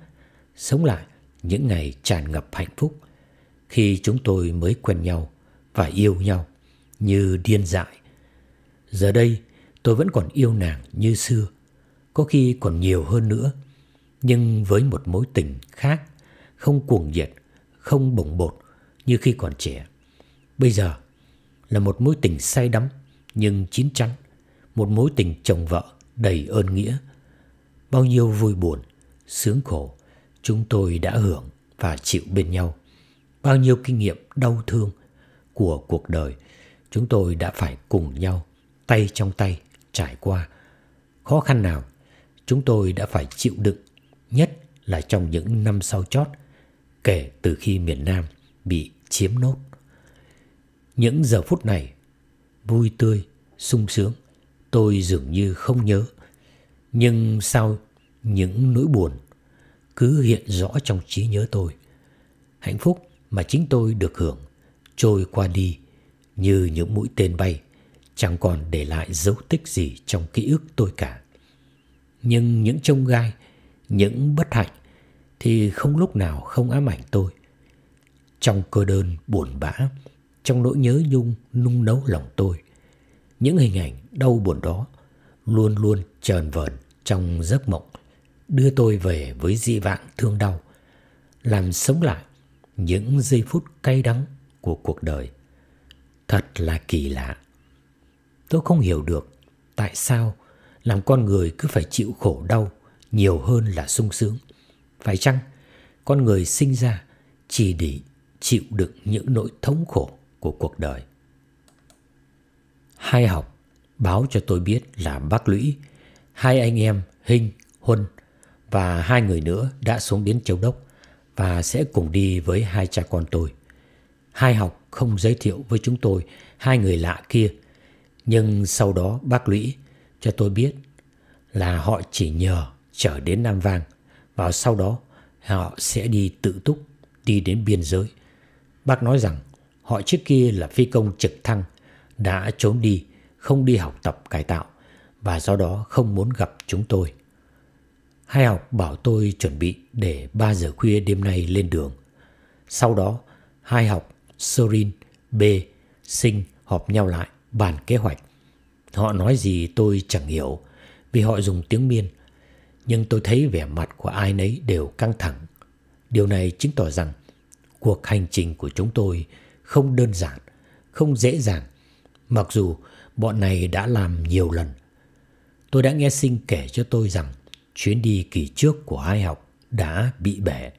[SPEAKER 1] sống lại những ngày tràn ngập hạnh phúc khi chúng tôi mới quen nhau và yêu nhau như điên dại. Giờ đây tôi vẫn còn yêu nàng như xưa, có khi còn nhiều hơn nữa, nhưng với một mối tình khác, không cuồng nhiệt, không bồng bột như khi còn trẻ. Bây giờ là một mối tình say đắm nhưng chín chắn, một mối tình chồng vợ đầy ơn nghĩa. Bao nhiêu vui buồn, sướng khổ chúng tôi đã hưởng và chịu bên nhau bao nhiêu kinh nghiệm đau thương của cuộc đời chúng tôi đã phải cùng nhau tay trong tay trải qua khó khăn nào chúng tôi đã phải chịu đựng nhất là trong những năm sau chót kể từ khi miền Nam bị chiếm nốt. Những giờ phút này vui tươi, sung sướng, tôi dường như không nhớ. Nhưng sau những nỗi buồn cứ hiện rõ trong trí nhớ tôi. Hạnh phúc mà chính tôi được hưởng trôi qua đi như những mũi tên bay, chẳng còn để lại dấu tích gì trong ký ức tôi cả. Nhưng những trông gai, những bất hạnh thì không lúc nào không ám ảnh tôi. Trong cơ đơn buồn bã, trong nỗi nhớ nhung nung nấu lòng tôi, những hình ảnh đau buồn đó luôn luôn trờn vờn trong giấc mộng, đưa tôi về với dị vạng thương đau, làm sống lại những giây phút cay đắng của cuộc đời. Thật là kỳ lạ. Tôi không hiểu được tại sao làm con người cứ phải chịu khổ đau nhiều hơn là sung sướng. Phải chăng con người sinh ra chỉ để chịu đựng những nỗi thống khổ của cuộc đời? Hai học báo cho tôi biết là bác Lũy, hai anh em Hinh, Huân và hai người nữa đã xuống đến châu đốc và sẽ cùng đi với hai cha con tôi. Hai học không giới thiệu với chúng tôi hai người lạ kia, nhưng sau đó bác Lũy cho tôi biết là họ chỉ nhờ trở đến Nam Vang và sau đó họ sẽ đi tự túc đi đến biên giới. Bác nói rằng họ trước kia là phi công trực thăng đã trốn đi, không đi học tập cải tạo và do đó không muốn gặp chúng tôi. Hai học bảo tôi chuẩn bị để 3 giờ khuya đêm nay lên đường. Sau đó, hai học Sorin, B, Sinh họp nhau lại bàn kế hoạch. Họ nói gì tôi chẳng hiểu vì họ dùng tiếng miên. Nhưng tôi thấy vẻ mặt của ai nấy đều căng thẳng. Điều này chứng tỏ rằng cuộc hành trình của chúng tôi không đơn giản, không dễ dàng. Mặc dù bọn này đã làm nhiều lần. Tôi đã nghe Sinh kể cho tôi rằng chuyến đi kỳ trước của hai học đã bị bể.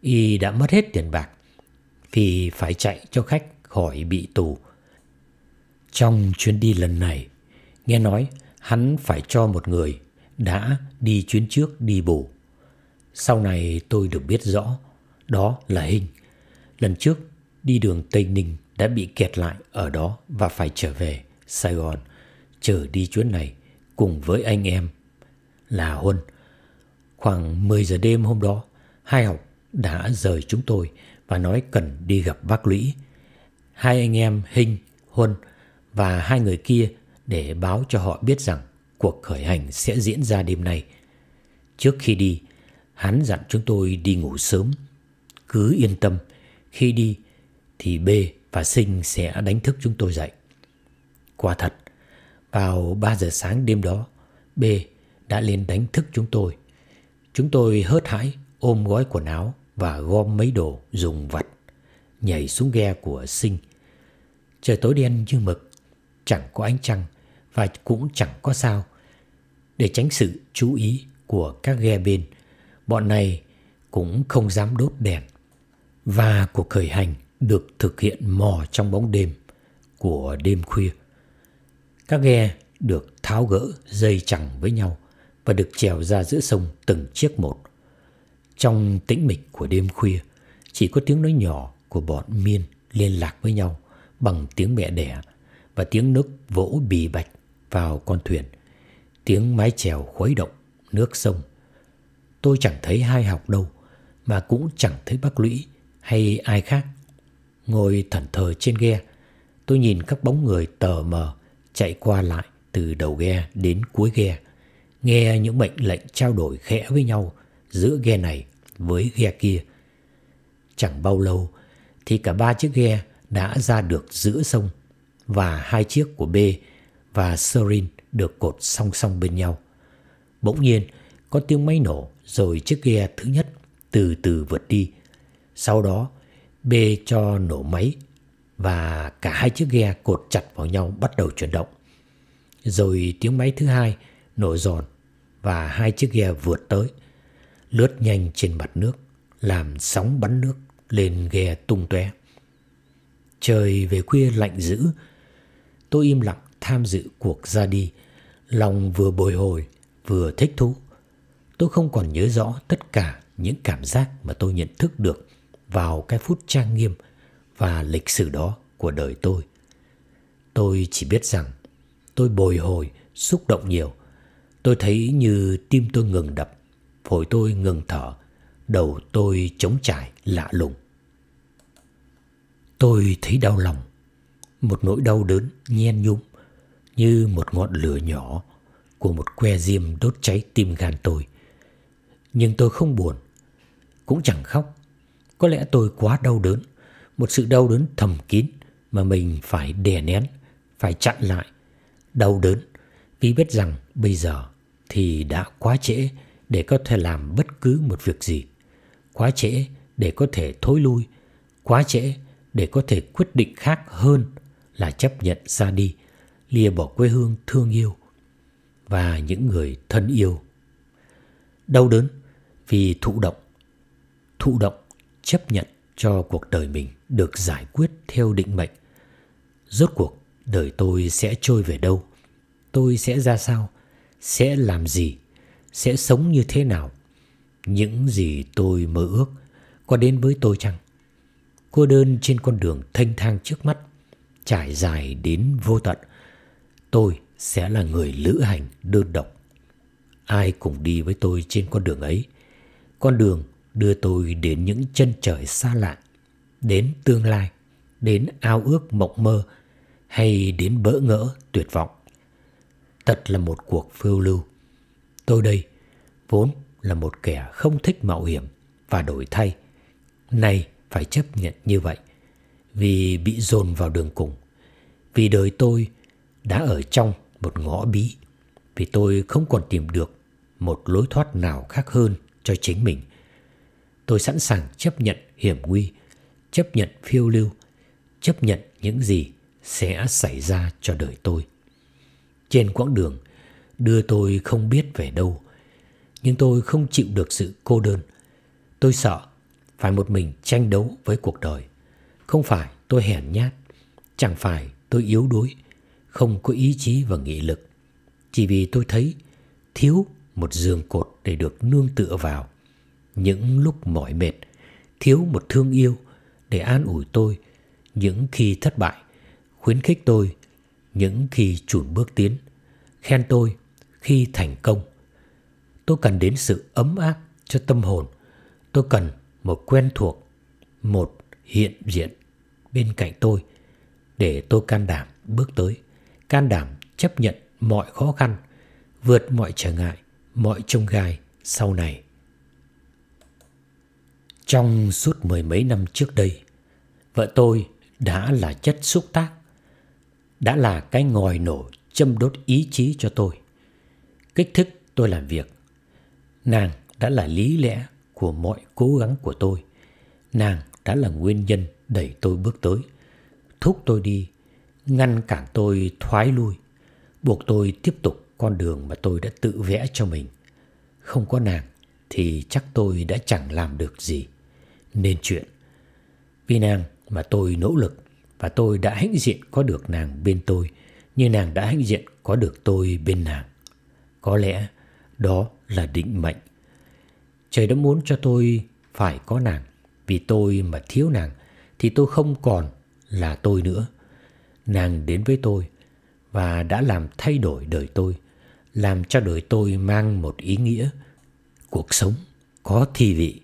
[SPEAKER 1] Y đã mất hết tiền bạc vì phải chạy cho khách khỏi bị tù. Trong chuyến đi lần này, nghe nói hắn phải cho một người đã đi chuyến trước đi bù. Sau này tôi được biết rõ, đó là Hình. Lần trước đi đường Tây Ninh đã bị kẹt lại ở đó và phải trở về Sài Gòn. chờ đi chuyến này cùng với anh em là Huân. Khoảng 10 giờ đêm hôm đó, hai học đã rời chúng tôi và nói cần đi gặp bác Lũy. Hai anh em Hinh, Huân và hai người kia để báo cho họ biết rằng cuộc khởi hành sẽ diễn ra đêm nay. Trước khi đi, hắn dặn chúng tôi đi ngủ sớm. Cứ yên tâm, khi đi thì B và Sinh sẽ đánh thức chúng tôi dậy. Quả thật, vào 3 giờ sáng đêm đó, B đã lên đánh thức chúng tôi. Chúng tôi hớt hãi ôm gói quần áo và gom mấy đồ dùng vặt, nhảy xuống ghe của sinh. Trời tối đen như mực, chẳng có ánh trăng và cũng chẳng có sao. Để tránh sự chú ý của các ghe bên, bọn này cũng không dám đốt đèn. Và cuộc khởi hành được thực hiện mò trong bóng đêm của đêm khuya. Các ghe được tháo gỡ dây chẳng với nhau và được trèo ra giữa sông từng chiếc một. Trong tĩnh mịch của đêm khuya, chỉ có tiếng nói nhỏ của bọn miên liên lạc với nhau bằng tiếng mẹ đẻ và tiếng nước vỗ bì bạch vào con thuyền, tiếng mái chèo khuấy động nước sông. Tôi chẳng thấy hai học đâu, mà cũng chẳng thấy bác lũy hay ai khác. Ngồi thẩn thờ trên ghe, tôi nhìn các bóng người tờ mờ chạy qua lại từ đầu ghe đến cuối ghe nghe những mệnh lệnh trao đổi khẽ với nhau giữa ghe này với ghe kia. Chẳng bao lâu thì cả ba chiếc ghe đã ra được giữa sông và hai chiếc của B và Serin được cột song song bên nhau. Bỗng nhiên có tiếng máy nổ rồi chiếc ghe thứ nhất từ từ vượt đi. Sau đó B cho nổ máy và cả hai chiếc ghe cột chặt vào nhau bắt đầu chuyển động. Rồi tiếng máy thứ hai nổ giòn và hai chiếc ghe vượt tới, lướt nhanh trên mặt nước, làm sóng bắn nước lên ghe tung tóe. Trời về khuya lạnh dữ, tôi im lặng tham dự cuộc ra đi, lòng vừa bồi hồi vừa thích thú. Tôi không còn nhớ rõ tất cả những cảm giác mà tôi nhận thức được vào cái phút trang nghiêm và lịch sử đó của đời tôi. Tôi chỉ biết rằng tôi bồi hồi, xúc động nhiều – Tôi thấy như tim tôi ngừng đập, phổi tôi ngừng thở, đầu tôi trống trải lạ lùng. Tôi thấy đau lòng, một nỗi đau đớn nhen nhung như một ngọn lửa nhỏ của một que diêm đốt cháy tim gan tôi. Nhưng tôi không buồn, cũng chẳng khóc. Có lẽ tôi quá đau đớn, một sự đau đớn thầm kín mà mình phải đè nén, phải chặn lại. Đau đớn vì biết rằng bây giờ thì đã quá trễ để có thể làm bất cứ một việc gì. Quá trễ để có thể thối lui, quá trễ để có thể quyết định khác hơn là chấp nhận ra đi, lìa bỏ quê hương thương yêu và những người thân yêu. Đau đớn vì thụ động, thụ động chấp nhận cho cuộc đời mình được giải quyết theo định mệnh. Rốt cuộc đời tôi sẽ trôi về đâu? Tôi sẽ ra sao? sẽ làm gì, sẽ sống như thế nào. Những gì tôi mơ ước có đến với tôi chăng? Cô đơn trên con đường thanh thang trước mắt, trải dài đến vô tận. Tôi sẽ là người lữ hành đơn độc. Ai cùng đi với tôi trên con đường ấy? Con đường đưa tôi đến những chân trời xa lạ, đến tương lai, đến ao ước mộng mơ hay đến bỡ ngỡ tuyệt vọng. Thật là một cuộc phiêu lưu. Tôi đây vốn là một kẻ không thích mạo hiểm và đổi thay. Nay phải chấp nhận như vậy vì bị dồn vào đường cùng. Vì đời tôi đã ở trong một ngõ bí. Vì tôi không còn tìm được một lối thoát nào khác hơn cho chính mình. Tôi sẵn sàng chấp nhận hiểm nguy, chấp nhận phiêu lưu, chấp nhận những gì sẽ xảy ra cho đời tôi trên quãng đường đưa tôi không biết về đâu. Nhưng tôi không chịu được sự cô đơn. Tôi sợ phải một mình tranh đấu với cuộc đời. Không phải tôi hèn nhát, chẳng phải tôi yếu đuối, không có ý chí và nghị lực. Chỉ vì tôi thấy thiếu một giường cột để được nương tựa vào. Những lúc mỏi mệt, thiếu một thương yêu để an ủi tôi những khi thất bại, khuyến khích tôi những khi chùn bước tiến, khen tôi khi thành công. Tôi cần đến sự ấm áp cho tâm hồn. Tôi cần một quen thuộc, một hiện diện bên cạnh tôi để tôi can đảm bước tới, can đảm chấp nhận mọi khó khăn, vượt mọi trở ngại, mọi trông gai sau này. Trong suốt mười mấy năm trước đây, vợ tôi đã là chất xúc tác đã là cái ngòi nổ châm đốt ý chí cho tôi. Kích thích tôi làm việc. Nàng đã là lý lẽ của mọi cố gắng của tôi. Nàng đã là nguyên nhân đẩy tôi bước tới, thúc tôi đi, ngăn cản tôi thoái lui, buộc tôi tiếp tục con đường mà tôi đã tự vẽ cho mình. Không có nàng thì chắc tôi đã chẳng làm được gì. Nên chuyện vì nàng mà tôi nỗ lực và tôi đã hãnh diện có được nàng bên tôi như nàng đã hãnh diện có được tôi bên nàng. Có lẽ đó là định mệnh. Trời đã muốn cho tôi phải có nàng, vì tôi mà thiếu nàng thì tôi không còn là tôi nữa. Nàng đến với tôi và đã làm thay đổi đời tôi, làm cho đời tôi mang một ý nghĩa cuộc sống có thi vị.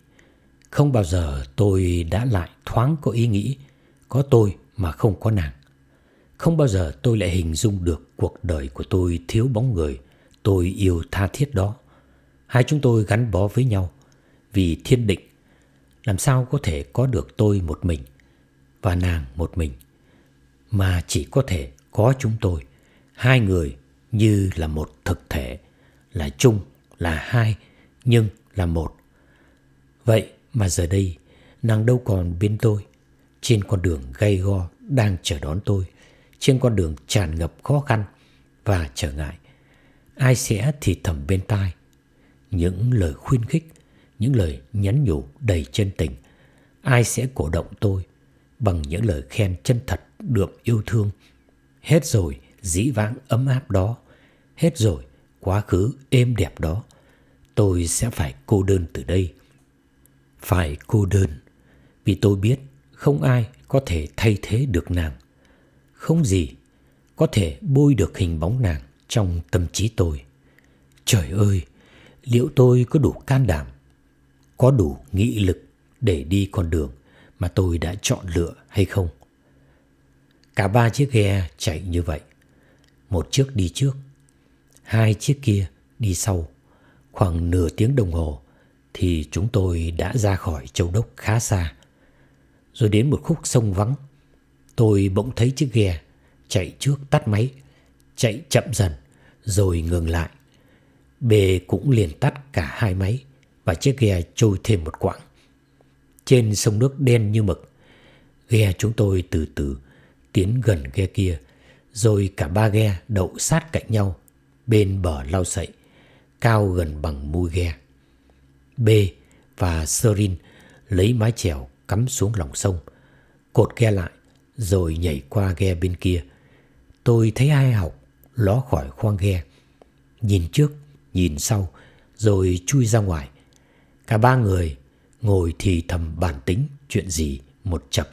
[SPEAKER 1] Không bao giờ tôi đã lại thoáng có ý nghĩ có tôi mà không có nàng. Không bao giờ tôi lại hình dung được cuộc đời của tôi thiếu bóng người tôi yêu tha thiết đó. Hai chúng tôi gắn bó với nhau vì thiên định. Làm sao có thể có được tôi một mình và nàng một mình mà chỉ có thể có chúng tôi hai người như là một thực thể là chung là hai nhưng là một. Vậy mà giờ đây nàng đâu còn bên tôi trên con đường gay go đang chờ đón tôi, trên con đường tràn ngập khó khăn và trở ngại. Ai sẽ thì thầm bên tai những lời khuyên khích, những lời nhắn nhủ đầy chân tình. Ai sẽ cổ động tôi bằng những lời khen chân thật đượm yêu thương. Hết rồi dĩ vãng ấm áp đó, hết rồi quá khứ êm đẹp đó. Tôi sẽ phải cô đơn từ đây. Phải cô đơn vì tôi biết không ai có thể thay thế được nàng. Không gì có thể bôi được hình bóng nàng trong tâm trí tôi. Trời ơi, liệu tôi có đủ can đảm, có đủ nghị lực để đi con đường mà tôi đã chọn lựa hay không? Cả ba chiếc ghe chạy như vậy. Một chiếc đi trước, hai chiếc kia đi sau. Khoảng nửa tiếng đồng hồ thì chúng tôi đã ra khỏi châu đốc khá xa. Rồi đến một khúc sông vắng Tôi bỗng thấy chiếc ghe Chạy trước tắt máy Chạy chậm dần Rồi ngừng lại Bề cũng liền tắt cả hai máy Và chiếc ghe trôi thêm một quãng Trên sông nước đen như mực Ghe chúng tôi từ từ Tiến gần ghe kia Rồi cả ba ghe đậu sát cạnh nhau Bên bờ lau sậy Cao gần bằng mũi ghe B và Serin lấy mái chèo cắm xuống lòng sông. Cột ghe lại rồi nhảy qua ghe bên kia. Tôi thấy hai học ló khỏi khoang ghe. Nhìn trước, nhìn sau rồi chui ra ngoài. Cả ba người ngồi thì thầm bản tính chuyện gì một chập.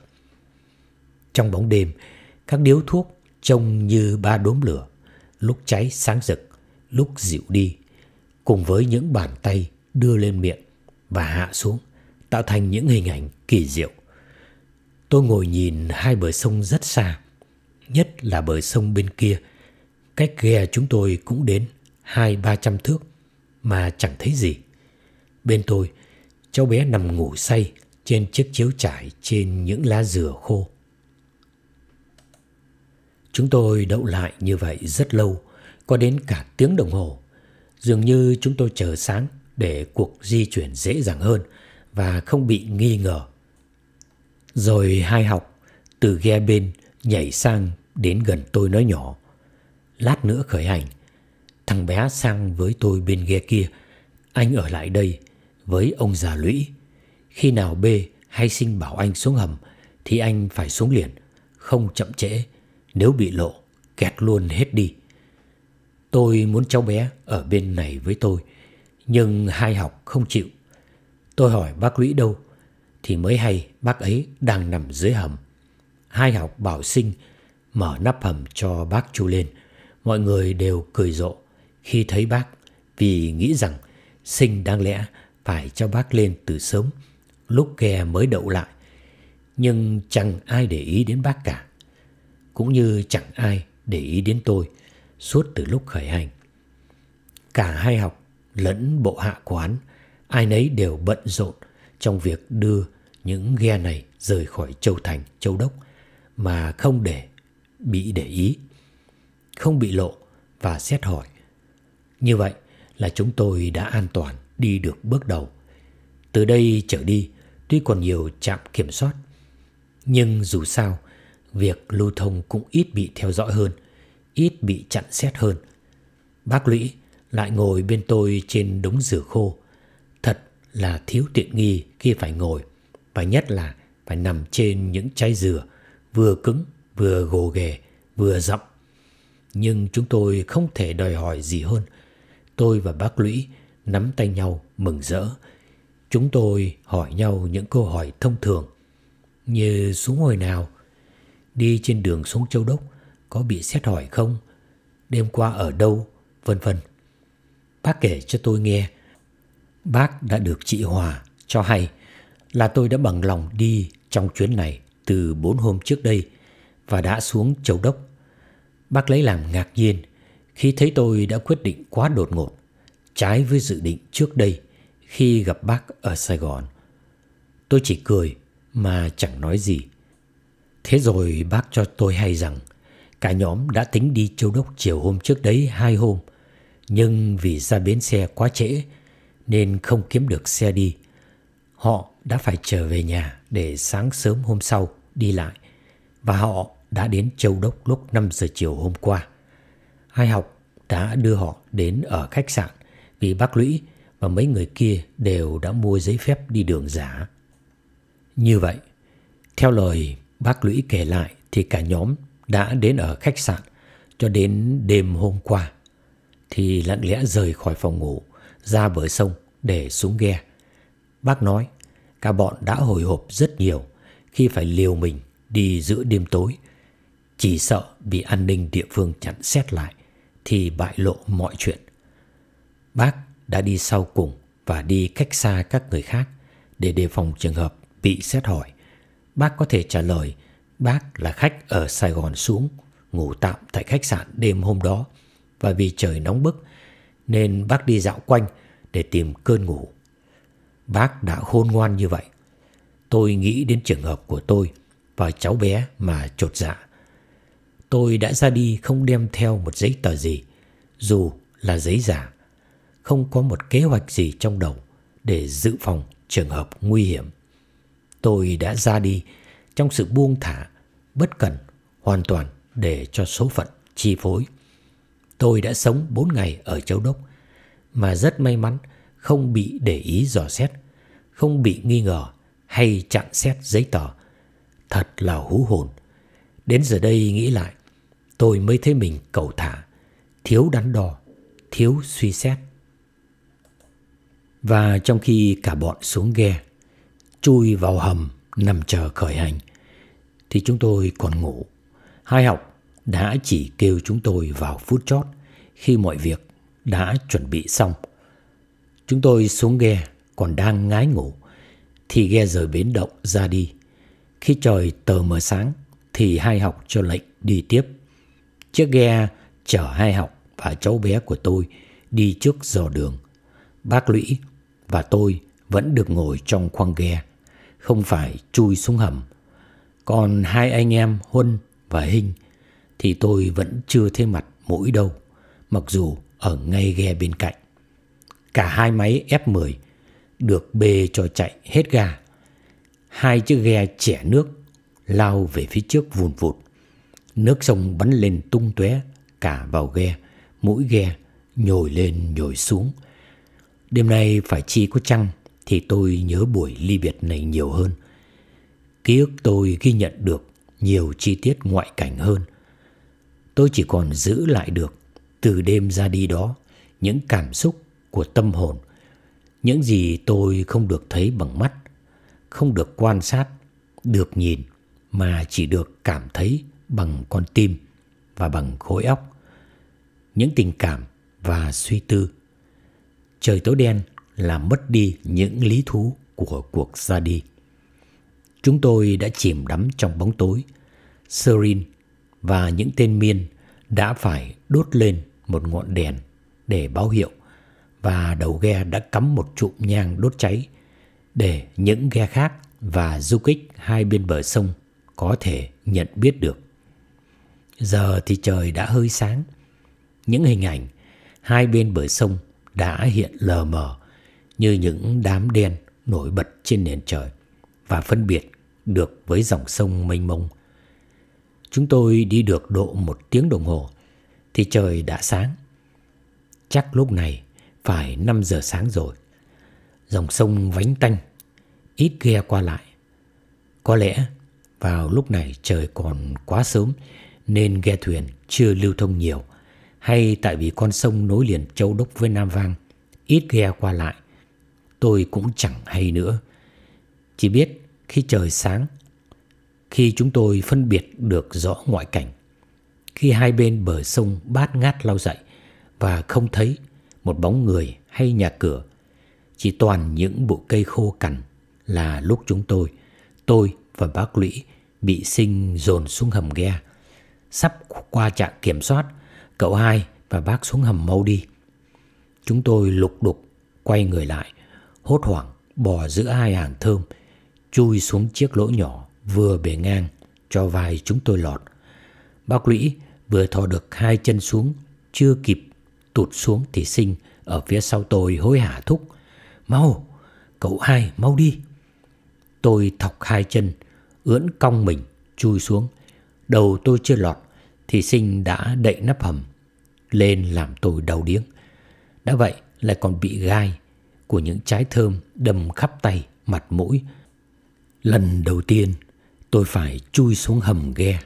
[SPEAKER 1] Trong bóng đêm, các điếu thuốc trông như ba đốm lửa, lúc cháy sáng rực, lúc dịu đi, cùng với những bàn tay đưa lên miệng và hạ xuống, tạo thành những hình ảnh kỳ diệu. Tôi ngồi nhìn hai bờ sông rất xa, nhất là bờ sông bên kia. Cách ghe chúng tôi cũng đến hai ba trăm thước mà chẳng thấy gì. Bên tôi, cháu bé nằm ngủ say trên chiếc chiếu trải trên những lá dừa khô. Chúng tôi đậu lại như vậy rất lâu, có đến cả tiếng đồng hồ. Dường như chúng tôi chờ sáng để cuộc di chuyển dễ dàng hơn và không bị nghi ngờ rồi hai học từ ghe bên nhảy sang đến gần tôi nói nhỏ. Lát nữa khởi hành. Thằng bé sang với tôi bên ghe kia. Anh ở lại đây với ông già lũy. Khi nào B hay sinh bảo anh xuống hầm thì anh phải xuống liền. Không chậm trễ. Nếu bị lộ kẹt luôn hết đi. Tôi muốn cháu bé ở bên này với tôi. Nhưng hai học không chịu. Tôi hỏi bác lũy đâu thì mới hay bác ấy đang nằm dưới hầm. Hai học bảo sinh mở nắp hầm cho bác chu lên. Mọi người đều cười rộ khi thấy bác vì nghĩ rằng sinh đáng lẽ phải cho bác lên từ sớm lúc ghe mới đậu lại. Nhưng chẳng ai để ý đến bác cả. Cũng như chẳng ai để ý đến tôi suốt từ lúc khởi hành. Cả hai học lẫn bộ hạ quán, ai nấy đều bận rộn trong việc đưa những ghe này rời khỏi châu thành, châu đốc mà không để bị để ý, không bị lộ và xét hỏi. Như vậy là chúng tôi đã an toàn đi được bước đầu. Từ đây trở đi, tuy còn nhiều trạm kiểm soát, nhưng dù sao, việc lưu thông cũng ít bị theo dõi hơn, ít bị chặn xét hơn. Bác Lũy lại ngồi bên tôi trên đống rửa khô, thật là thiếu tiện nghi khi phải ngồi và nhất là phải nằm trên những chai dừa vừa cứng vừa gồ ghề vừa rộng Nhưng chúng tôi không thể đòi hỏi gì hơn. Tôi và bác Lũy nắm tay nhau mừng rỡ. Chúng tôi hỏi nhau những câu hỏi thông thường như xuống hồi nào, đi trên đường xuống Châu Đốc có bị xét hỏi không, đêm qua ở đâu, vân vân. Bác kể cho tôi nghe, bác đã được chị Hòa cho hay là tôi đã bằng lòng đi trong chuyến này từ bốn hôm trước đây và đã xuống Châu Đốc. Bác lấy làm ngạc nhiên khi thấy tôi đã quyết định quá đột ngột, trái với dự định trước đây khi gặp bác ở Sài Gòn. Tôi chỉ cười mà chẳng nói gì. Thế rồi bác cho tôi hay rằng cả nhóm đã tính đi Châu Đốc chiều hôm trước đấy hai hôm, nhưng vì ra bến xe quá trễ nên không kiếm được xe đi. Họ đã phải trở về nhà để sáng sớm hôm sau đi lại và họ đã đến Châu Đốc lúc 5 giờ chiều hôm qua. Hai học đã đưa họ đến ở khách sạn vì bác Lũy và mấy người kia đều đã mua giấy phép đi đường giả. Như vậy, theo lời bác Lũy kể lại thì cả nhóm đã đến ở khách sạn cho đến đêm hôm qua thì lặng lẽ rời khỏi phòng ngủ ra bờ sông để xuống ghe. Bác nói Cả bọn đã hồi hộp rất nhiều khi phải liều mình đi giữa đêm tối. Chỉ sợ bị an ninh địa phương chặn xét lại thì bại lộ mọi chuyện. Bác đã đi sau cùng và đi cách xa các người khác để đề phòng trường hợp bị xét hỏi. Bác có thể trả lời bác là khách ở Sài Gòn xuống ngủ tạm tại khách sạn đêm hôm đó và vì trời nóng bức nên bác đi dạo quanh để tìm cơn ngủ. Bác đã khôn ngoan như vậy. Tôi nghĩ đến trường hợp của tôi và cháu bé mà trột dạ. Tôi đã ra đi không đem theo một giấy tờ gì, dù là giấy giả. Không có một kế hoạch gì trong đầu để dự phòng trường hợp nguy hiểm. Tôi đã ra đi trong sự buông thả, bất cần, hoàn toàn để cho số phận chi phối. Tôi đã sống 4 ngày ở Châu Đốc mà rất may mắn không bị để ý dò xét, không bị nghi ngờ hay chặn xét giấy tờ. Thật là hú hồn. Đến giờ đây nghĩ lại, tôi mới thấy mình cầu thả, thiếu đắn đo, thiếu suy xét. Và trong khi cả bọn xuống ghe, chui vào hầm nằm chờ khởi hành, thì chúng tôi còn ngủ. Hai học đã chỉ kêu chúng tôi vào phút chót khi mọi việc đã chuẩn bị xong. Chúng tôi xuống ghe còn đang ngái ngủ thì ghe rời bến động ra đi. Khi trời tờ mờ sáng thì hai học cho lệnh đi tiếp. Chiếc ghe chở hai học và cháu bé của tôi đi trước dò đường. Bác Lũy và tôi vẫn được ngồi trong khoang ghe, không phải chui xuống hầm. Còn hai anh em Huân và Hinh thì tôi vẫn chưa thấy mặt mũi đâu, mặc dù ở ngay ghe bên cạnh. Cả hai máy F10 được bê cho chạy hết ga. Hai chiếc ghe chẻ nước lao về phía trước vùn vụt. Nước sông bắn lên tung tóe cả vào ghe, mũi ghe nhồi lên nhồi xuống. Đêm nay phải chi có chăng thì tôi nhớ buổi ly biệt này nhiều hơn. Ký ức tôi ghi nhận được nhiều chi tiết ngoại cảnh hơn. Tôi chỉ còn giữ lại được từ đêm ra đi đó những cảm xúc của tâm hồn, những gì tôi không được thấy bằng mắt, không được quan sát, được nhìn mà chỉ được cảm thấy bằng con tim và bằng khối óc, những tình cảm và suy tư. Trời tối đen làm mất đi những lý thú của cuộc ra đi. Chúng tôi đã chìm đắm trong bóng tối. Serin và những tên miên đã phải đốt lên một ngọn đèn để báo hiệu và đầu ghe đã cắm một chụm nhang đốt cháy để những ghe khác và du kích hai bên bờ sông có thể nhận biết được. Giờ thì trời đã hơi sáng. Những hình ảnh hai bên bờ sông đã hiện lờ mờ như những đám đen nổi bật trên nền trời và phân biệt được với dòng sông mênh mông. Chúng tôi đi được độ một tiếng đồng hồ thì trời đã sáng. Chắc lúc này phải 5 giờ sáng rồi. Dòng sông vánh tanh, ít ghe qua lại. Có lẽ vào lúc này trời còn quá sớm nên ghe thuyền chưa lưu thông nhiều hay tại vì con sông nối liền Châu Đốc với Nam Vang ít ghe qua lại. Tôi cũng chẳng hay nữa. Chỉ biết khi trời sáng, khi chúng tôi phân biệt được rõ ngoại cảnh, khi hai bên bờ sông bát ngát lau dậy và không thấy một bóng người hay nhà cửa. Chỉ toàn những bộ cây khô cằn là lúc chúng tôi, tôi và bác Lũy bị sinh dồn xuống hầm ghe. Sắp qua trạm kiểm soát, cậu hai và bác xuống hầm mau đi. Chúng tôi lục đục, quay người lại, hốt hoảng bò giữa hai hàng thơm, chui xuống chiếc lỗ nhỏ vừa bề ngang cho vai chúng tôi lọt. Bác Lũy vừa thò được hai chân xuống, chưa kịp tụt xuống thì sinh ở phía sau tôi hối hả thúc. Mau, cậu hai, mau đi. Tôi thọc hai chân, ưỡn cong mình, chui xuống. Đầu tôi chưa lọt, thì sinh đã đậy nắp hầm, lên làm tôi đau điếng. Đã vậy lại còn bị gai của những trái thơm đâm khắp tay, mặt mũi. Lần đầu tiên tôi phải chui xuống hầm ghe.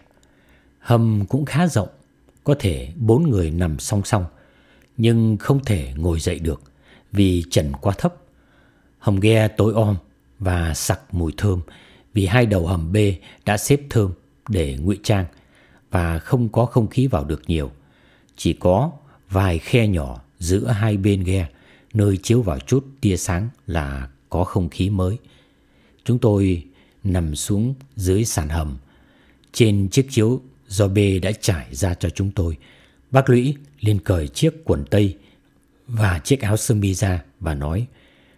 [SPEAKER 1] Hầm cũng khá rộng, có thể bốn người nằm song song – nhưng không thể ngồi dậy được vì trần quá thấp. Hầm ghe tối om và sặc mùi thơm vì hai đầu hầm B đã xếp thơm để ngụy trang và không có không khí vào được nhiều. Chỉ có vài khe nhỏ giữa hai bên ghe nơi chiếu vào chút tia sáng là có không khí mới. Chúng tôi nằm xuống dưới sàn hầm trên chiếc chiếu do B đã trải ra cho chúng tôi. Bác Lũy liền cởi chiếc quần tây và chiếc áo sơ mi ra và nói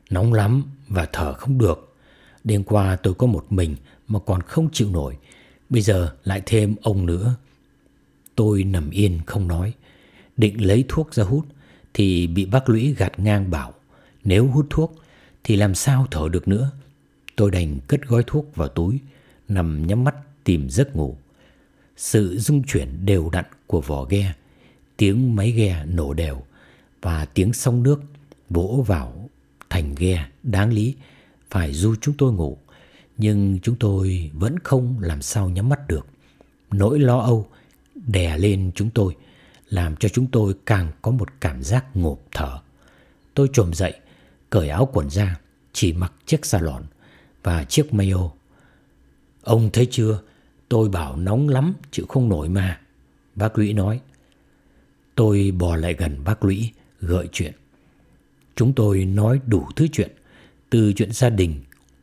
[SPEAKER 1] nóng lắm và thở không được. Đêm qua tôi có một mình mà còn không chịu nổi. Bây giờ lại thêm ông nữa. Tôi nằm yên không nói. Định lấy thuốc ra hút thì bị bác lũy gạt ngang bảo nếu hút thuốc thì làm sao thở được nữa. Tôi đành cất gói thuốc vào túi, nằm nhắm mắt tìm giấc ngủ. Sự rung chuyển đều đặn của vỏ ghe tiếng máy ghe nổ đều và tiếng sông nước vỗ vào thành ghe đáng lý phải du chúng tôi ngủ nhưng chúng tôi vẫn không làm sao nhắm mắt được nỗi lo âu đè lên chúng tôi làm cho chúng tôi càng có một cảm giác ngộp thở tôi chồm dậy cởi áo quần ra chỉ mặc chiếc xà lọn và chiếc mayo ông thấy chưa tôi bảo nóng lắm chịu không nổi mà bác lũy nói Tôi bò lại gần bác Lũy gợi chuyện. Chúng tôi nói đủ thứ chuyện, từ chuyện gia đình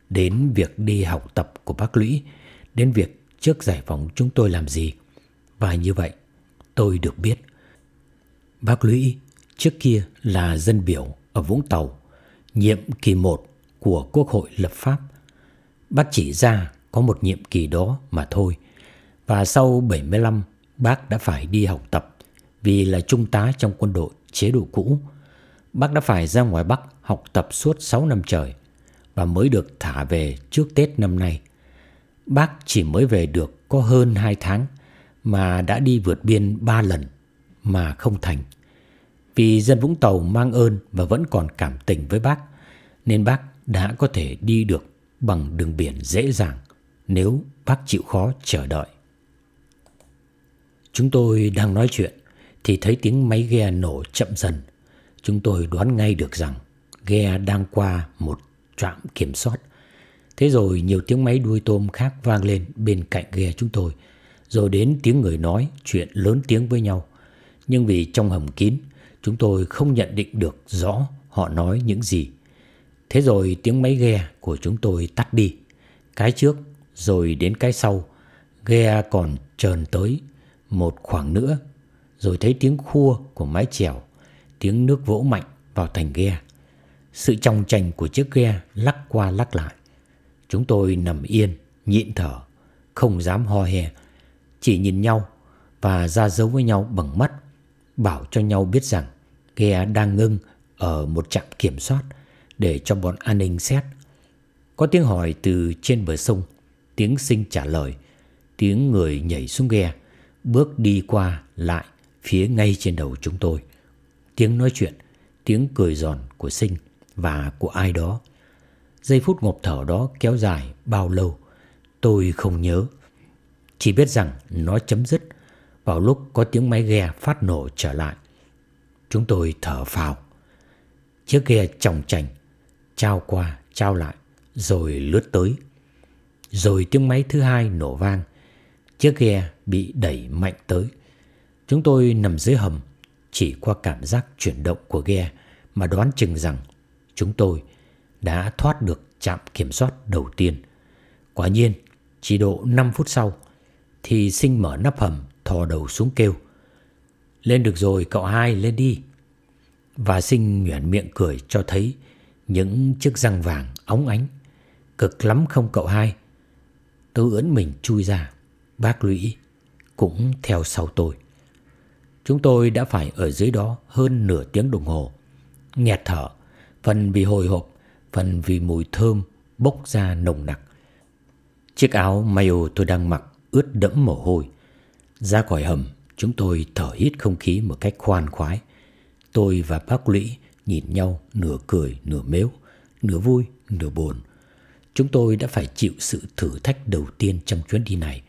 [SPEAKER 1] đến việc đi học tập của bác Lũy, đến việc trước giải phóng chúng tôi làm gì. Và như vậy, tôi được biết bác Lũy trước kia là dân biểu ở Vũng Tàu, nhiệm kỳ 1 của Quốc hội lập pháp. Bác chỉ ra có một nhiệm kỳ đó mà thôi. Và sau 75, bác đã phải đi học tập vì là trung tá trong quân đội chế độ cũ. Bác đã phải ra ngoài Bắc học tập suốt 6 năm trời và mới được thả về trước Tết năm nay. Bác chỉ mới về được có hơn 2 tháng mà đã đi vượt biên 3 lần mà không thành. Vì dân Vũng Tàu mang ơn và vẫn còn cảm tình với bác nên bác đã có thể đi được bằng đường biển dễ dàng nếu bác chịu khó chờ đợi. Chúng tôi đang nói chuyện thì thấy tiếng máy ghe nổ chậm dần. Chúng tôi đoán ngay được rằng ghe đang qua một trạm kiểm soát. Thế rồi nhiều tiếng máy đuôi tôm khác vang lên bên cạnh ghe chúng tôi, rồi đến tiếng người nói chuyện lớn tiếng với nhau. Nhưng vì trong hầm kín, chúng tôi không nhận định được rõ họ nói những gì. Thế rồi tiếng máy ghe của chúng tôi tắt đi. Cái trước rồi đến cái sau, ghe còn trờn tới một khoảng nữa rồi thấy tiếng khua của mái chèo, tiếng nước vỗ mạnh vào thành ghe. Sự trong chành của chiếc ghe lắc qua lắc lại. Chúng tôi nằm yên, nhịn thở, không dám ho hè, chỉ nhìn nhau và ra dấu với nhau bằng mắt, bảo cho nhau biết rằng ghe đang ngưng ở một trạm kiểm soát để cho bọn an ninh xét. Có tiếng hỏi từ trên bờ sông, tiếng sinh trả lời, tiếng người nhảy xuống ghe, bước đi qua lại phía ngay trên đầu chúng tôi. Tiếng nói chuyện, tiếng cười giòn của sinh và của ai đó. Giây phút ngộp thở đó kéo dài bao lâu, tôi không nhớ. Chỉ biết rằng nó chấm dứt vào lúc có tiếng máy ghe phát nổ trở lại. Chúng tôi thở phào. Chiếc ghe chồng chành, trao qua, trao lại, rồi lướt tới. Rồi tiếng máy thứ hai nổ vang. Chiếc ghe bị đẩy mạnh tới. Chúng tôi nằm dưới hầm, chỉ qua cảm giác chuyển động của ghe mà đoán chừng rằng chúng tôi đã thoát được trạm kiểm soát đầu tiên. Quả nhiên, chỉ độ 5 phút sau thì sinh mở nắp hầm thò đầu xuống kêu. Lên được rồi cậu hai lên đi. Và sinh nhuyễn miệng cười cho thấy những chiếc răng vàng óng ánh. Cực lắm không cậu hai. Tôi ưỡn mình chui ra. Bác Lũy cũng theo sau tôi. Chúng tôi đã phải ở dưới đó hơn nửa tiếng đồng hồ. Nghẹt thở, phần vì hồi hộp, phần vì mùi thơm bốc ra nồng nặc. Chiếc áo mayo tôi đang mặc ướt đẫm mồ hôi. Ra khỏi hầm, chúng tôi thở hít không khí một cách khoan khoái. Tôi và bác Lũy nhìn nhau nửa cười nửa mếu, nửa vui nửa buồn. Chúng tôi đã phải chịu sự thử thách đầu tiên trong chuyến đi này.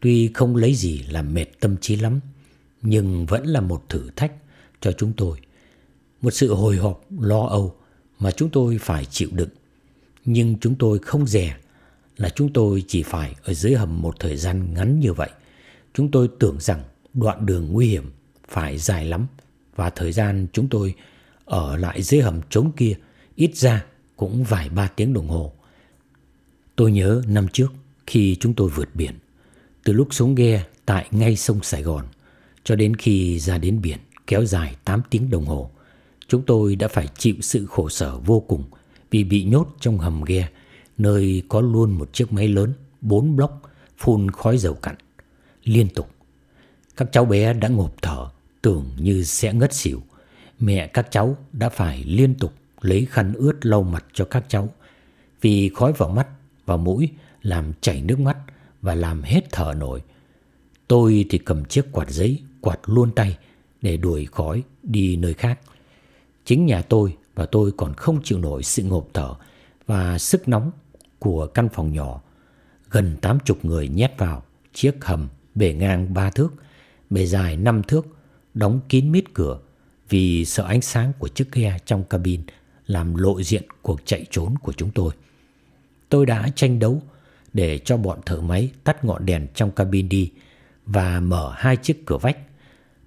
[SPEAKER 1] Tuy không lấy gì làm mệt tâm trí lắm, nhưng vẫn là một thử thách cho chúng tôi. Một sự hồi hộp lo âu mà chúng tôi phải chịu đựng. Nhưng chúng tôi không dè là chúng tôi chỉ phải ở dưới hầm một thời gian ngắn như vậy. Chúng tôi tưởng rằng đoạn đường nguy hiểm phải dài lắm và thời gian chúng tôi ở lại dưới hầm trống kia ít ra cũng vài ba tiếng đồng hồ. Tôi nhớ năm trước khi chúng tôi vượt biển, từ lúc xuống ghe tại ngay sông Sài Gòn – cho đến khi ra đến biển kéo dài 8 tiếng đồng hồ, chúng tôi đã phải chịu sự khổ sở vô cùng vì bị nhốt trong hầm ghe nơi có luôn một chiếc máy lớn, bốn block phun khói dầu cặn liên tục. Các cháu bé đã ngộp thở, tưởng như sẽ ngất xỉu. Mẹ các cháu đã phải liên tục lấy khăn ướt lau mặt cho các cháu vì khói vào mắt và mũi làm chảy nước mắt và làm hết thở nổi. Tôi thì cầm chiếc quạt giấy quạt luôn tay để đuổi khói đi nơi khác. Chính nhà tôi và tôi còn không chịu nổi sự ngộp thở và sức nóng của căn phòng nhỏ. Gần 80 người nhét vào chiếc hầm bề ngang 3 thước, bề dài 5 thước, đóng kín mít cửa vì sợ ánh sáng của chiếc ghe trong cabin làm lộ diện cuộc chạy trốn của chúng tôi. Tôi đã tranh đấu để cho bọn thợ máy tắt ngọn đèn trong cabin đi và mở hai chiếc cửa vách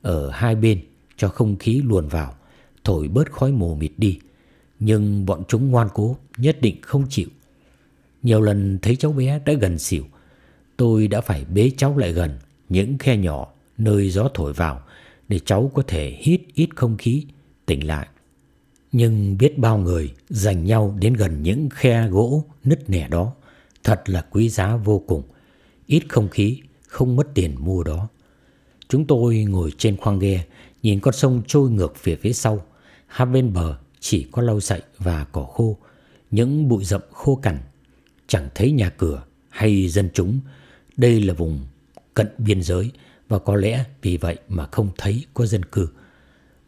[SPEAKER 1] ở hai bên cho không khí luồn vào, thổi bớt khói mù mịt đi. Nhưng bọn chúng ngoan cố, nhất định không chịu. Nhiều lần thấy cháu bé đã gần xỉu, tôi đã phải bế cháu lại gần những khe nhỏ nơi gió thổi vào để cháu có thể hít ít không khí, tỉnh lại. Nhưng biết bao người dành nhau đến gần những khe gỗ nứt nẻ đó, thật là quý giá vô cùng. Ít không khí không mất tiền mua đó. Chúng tôi ngồi trên khoang ghe, nhìn con sông trôi ngược về phía sau. Hai bên bờ chỉ có lau sậy và cỏ khô, những bụi rậm khô cằn. Chẳng thấy nhà cửa hay dân chúng. Đây là vùng cận biên giới và có lẽ vì vậy mà không thấy có dân cư.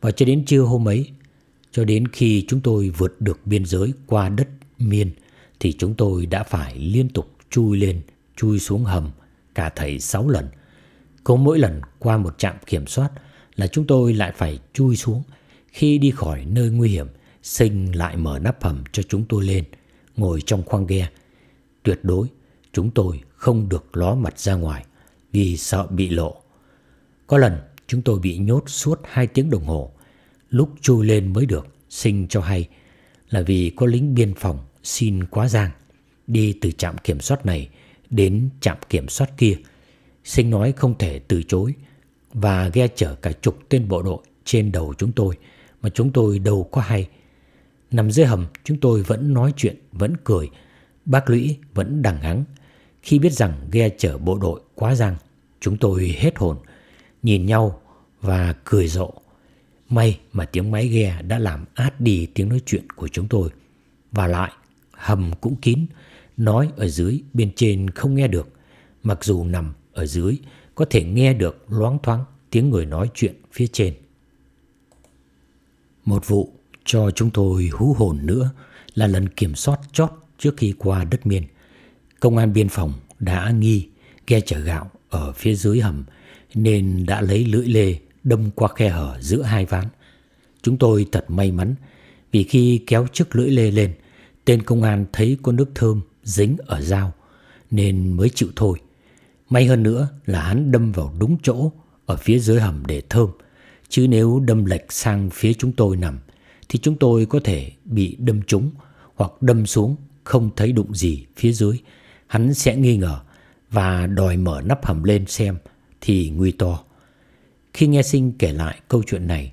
[SPEAKER 1] Và cho đến trưa hôm ấy, cho đến khi chúng tôi vượt được biên giới qua đất miên thì chúng tôi đã phải liên tục chui lên, chui xuống hầm cả thầy sáu lần cứ mỗi lần qua một trạm kiểm soát là chúng tôi lại phải chui xuống. Khi đi khỏi nơi nguy hiểm, Sinh lại mở nắp hầm cho chúng tôi lên, ngồi trong khoang ghe. Tuyệt đối, chúng tôi không được ló mặt ra ngoài vì sợ bị lộ. Có lần chúng tôi bị nhốt suốt 2 tiếng đồng hồ. Lúc chui lên mới được, Sinh cho hay là vì có lính biên phòng xin quá giang đi từ trạm kiểm soát này đến trạm kiểm soát kia Sinh nói không thể từ chối và ghe chở cả chục tên bộ đội trên đầu chúng tôi mà chúng tôi đâu có hay. Nằm dưới hầm chúng tôi vẫn nói chuyện, vẫn cười, bác lũy vẫn đằng hắng. Khi biết rằng ghe chở bộ đội quá giang, chúng tôi hết hồn, nhìn nhau và cười rộ. May mà tiếng máy ghe đã làm át đi tiếng nói chuyện của chúng tôi. Và lại, hầm cũng kín, nói ở dưới bên trên không nghe được, mặc dù nằm ở dưới có thể nghe được loáng thoáng tiếng người nói chuyện phía trên. Một vụ cho chúng tôi hú hồn nữa là lần kiểm soát chót trước khi qua đất miền. Công an biên phòng đã nghi ghe chở gạo ở phía dưới hầm nên đã lấy lưỡi lê đâm qua khe hở giữa hai ván. Chúng tôi thật may mắn vì khi kéo chiếc lưỡi lê lên, tên công an thấy có nước thơm dính ở dao nên mới chịu thôi. May hơn nữa là hắn đâm vào đúng chỗ ở phía dưới hầm để thơm. Chứ nếu đâm lệch sang phía chúng tôi nằm thì chúng tôi có thể bị đâm trúng hoặc đâm xuống không thấy đụng gì phía dưới. Hắn sẽ nghi ngờ và đòi mở nắp hầm lên xem thì nguy to. Khi nghe Sinh kể lại câu chuyện này,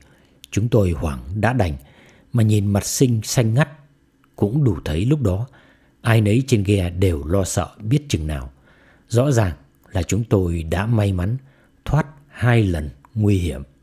[SPEAKER 1] chúng tôi hoảng đã đành mà nhìn mặt Sinh xanh ngắt cũng đủ thấy lúc đó ai nấy trên ghe đều lo sợ biết chừng nào. Rõ ràng là chúng tôi đã may mắn thoát hai lần nguy hiểm.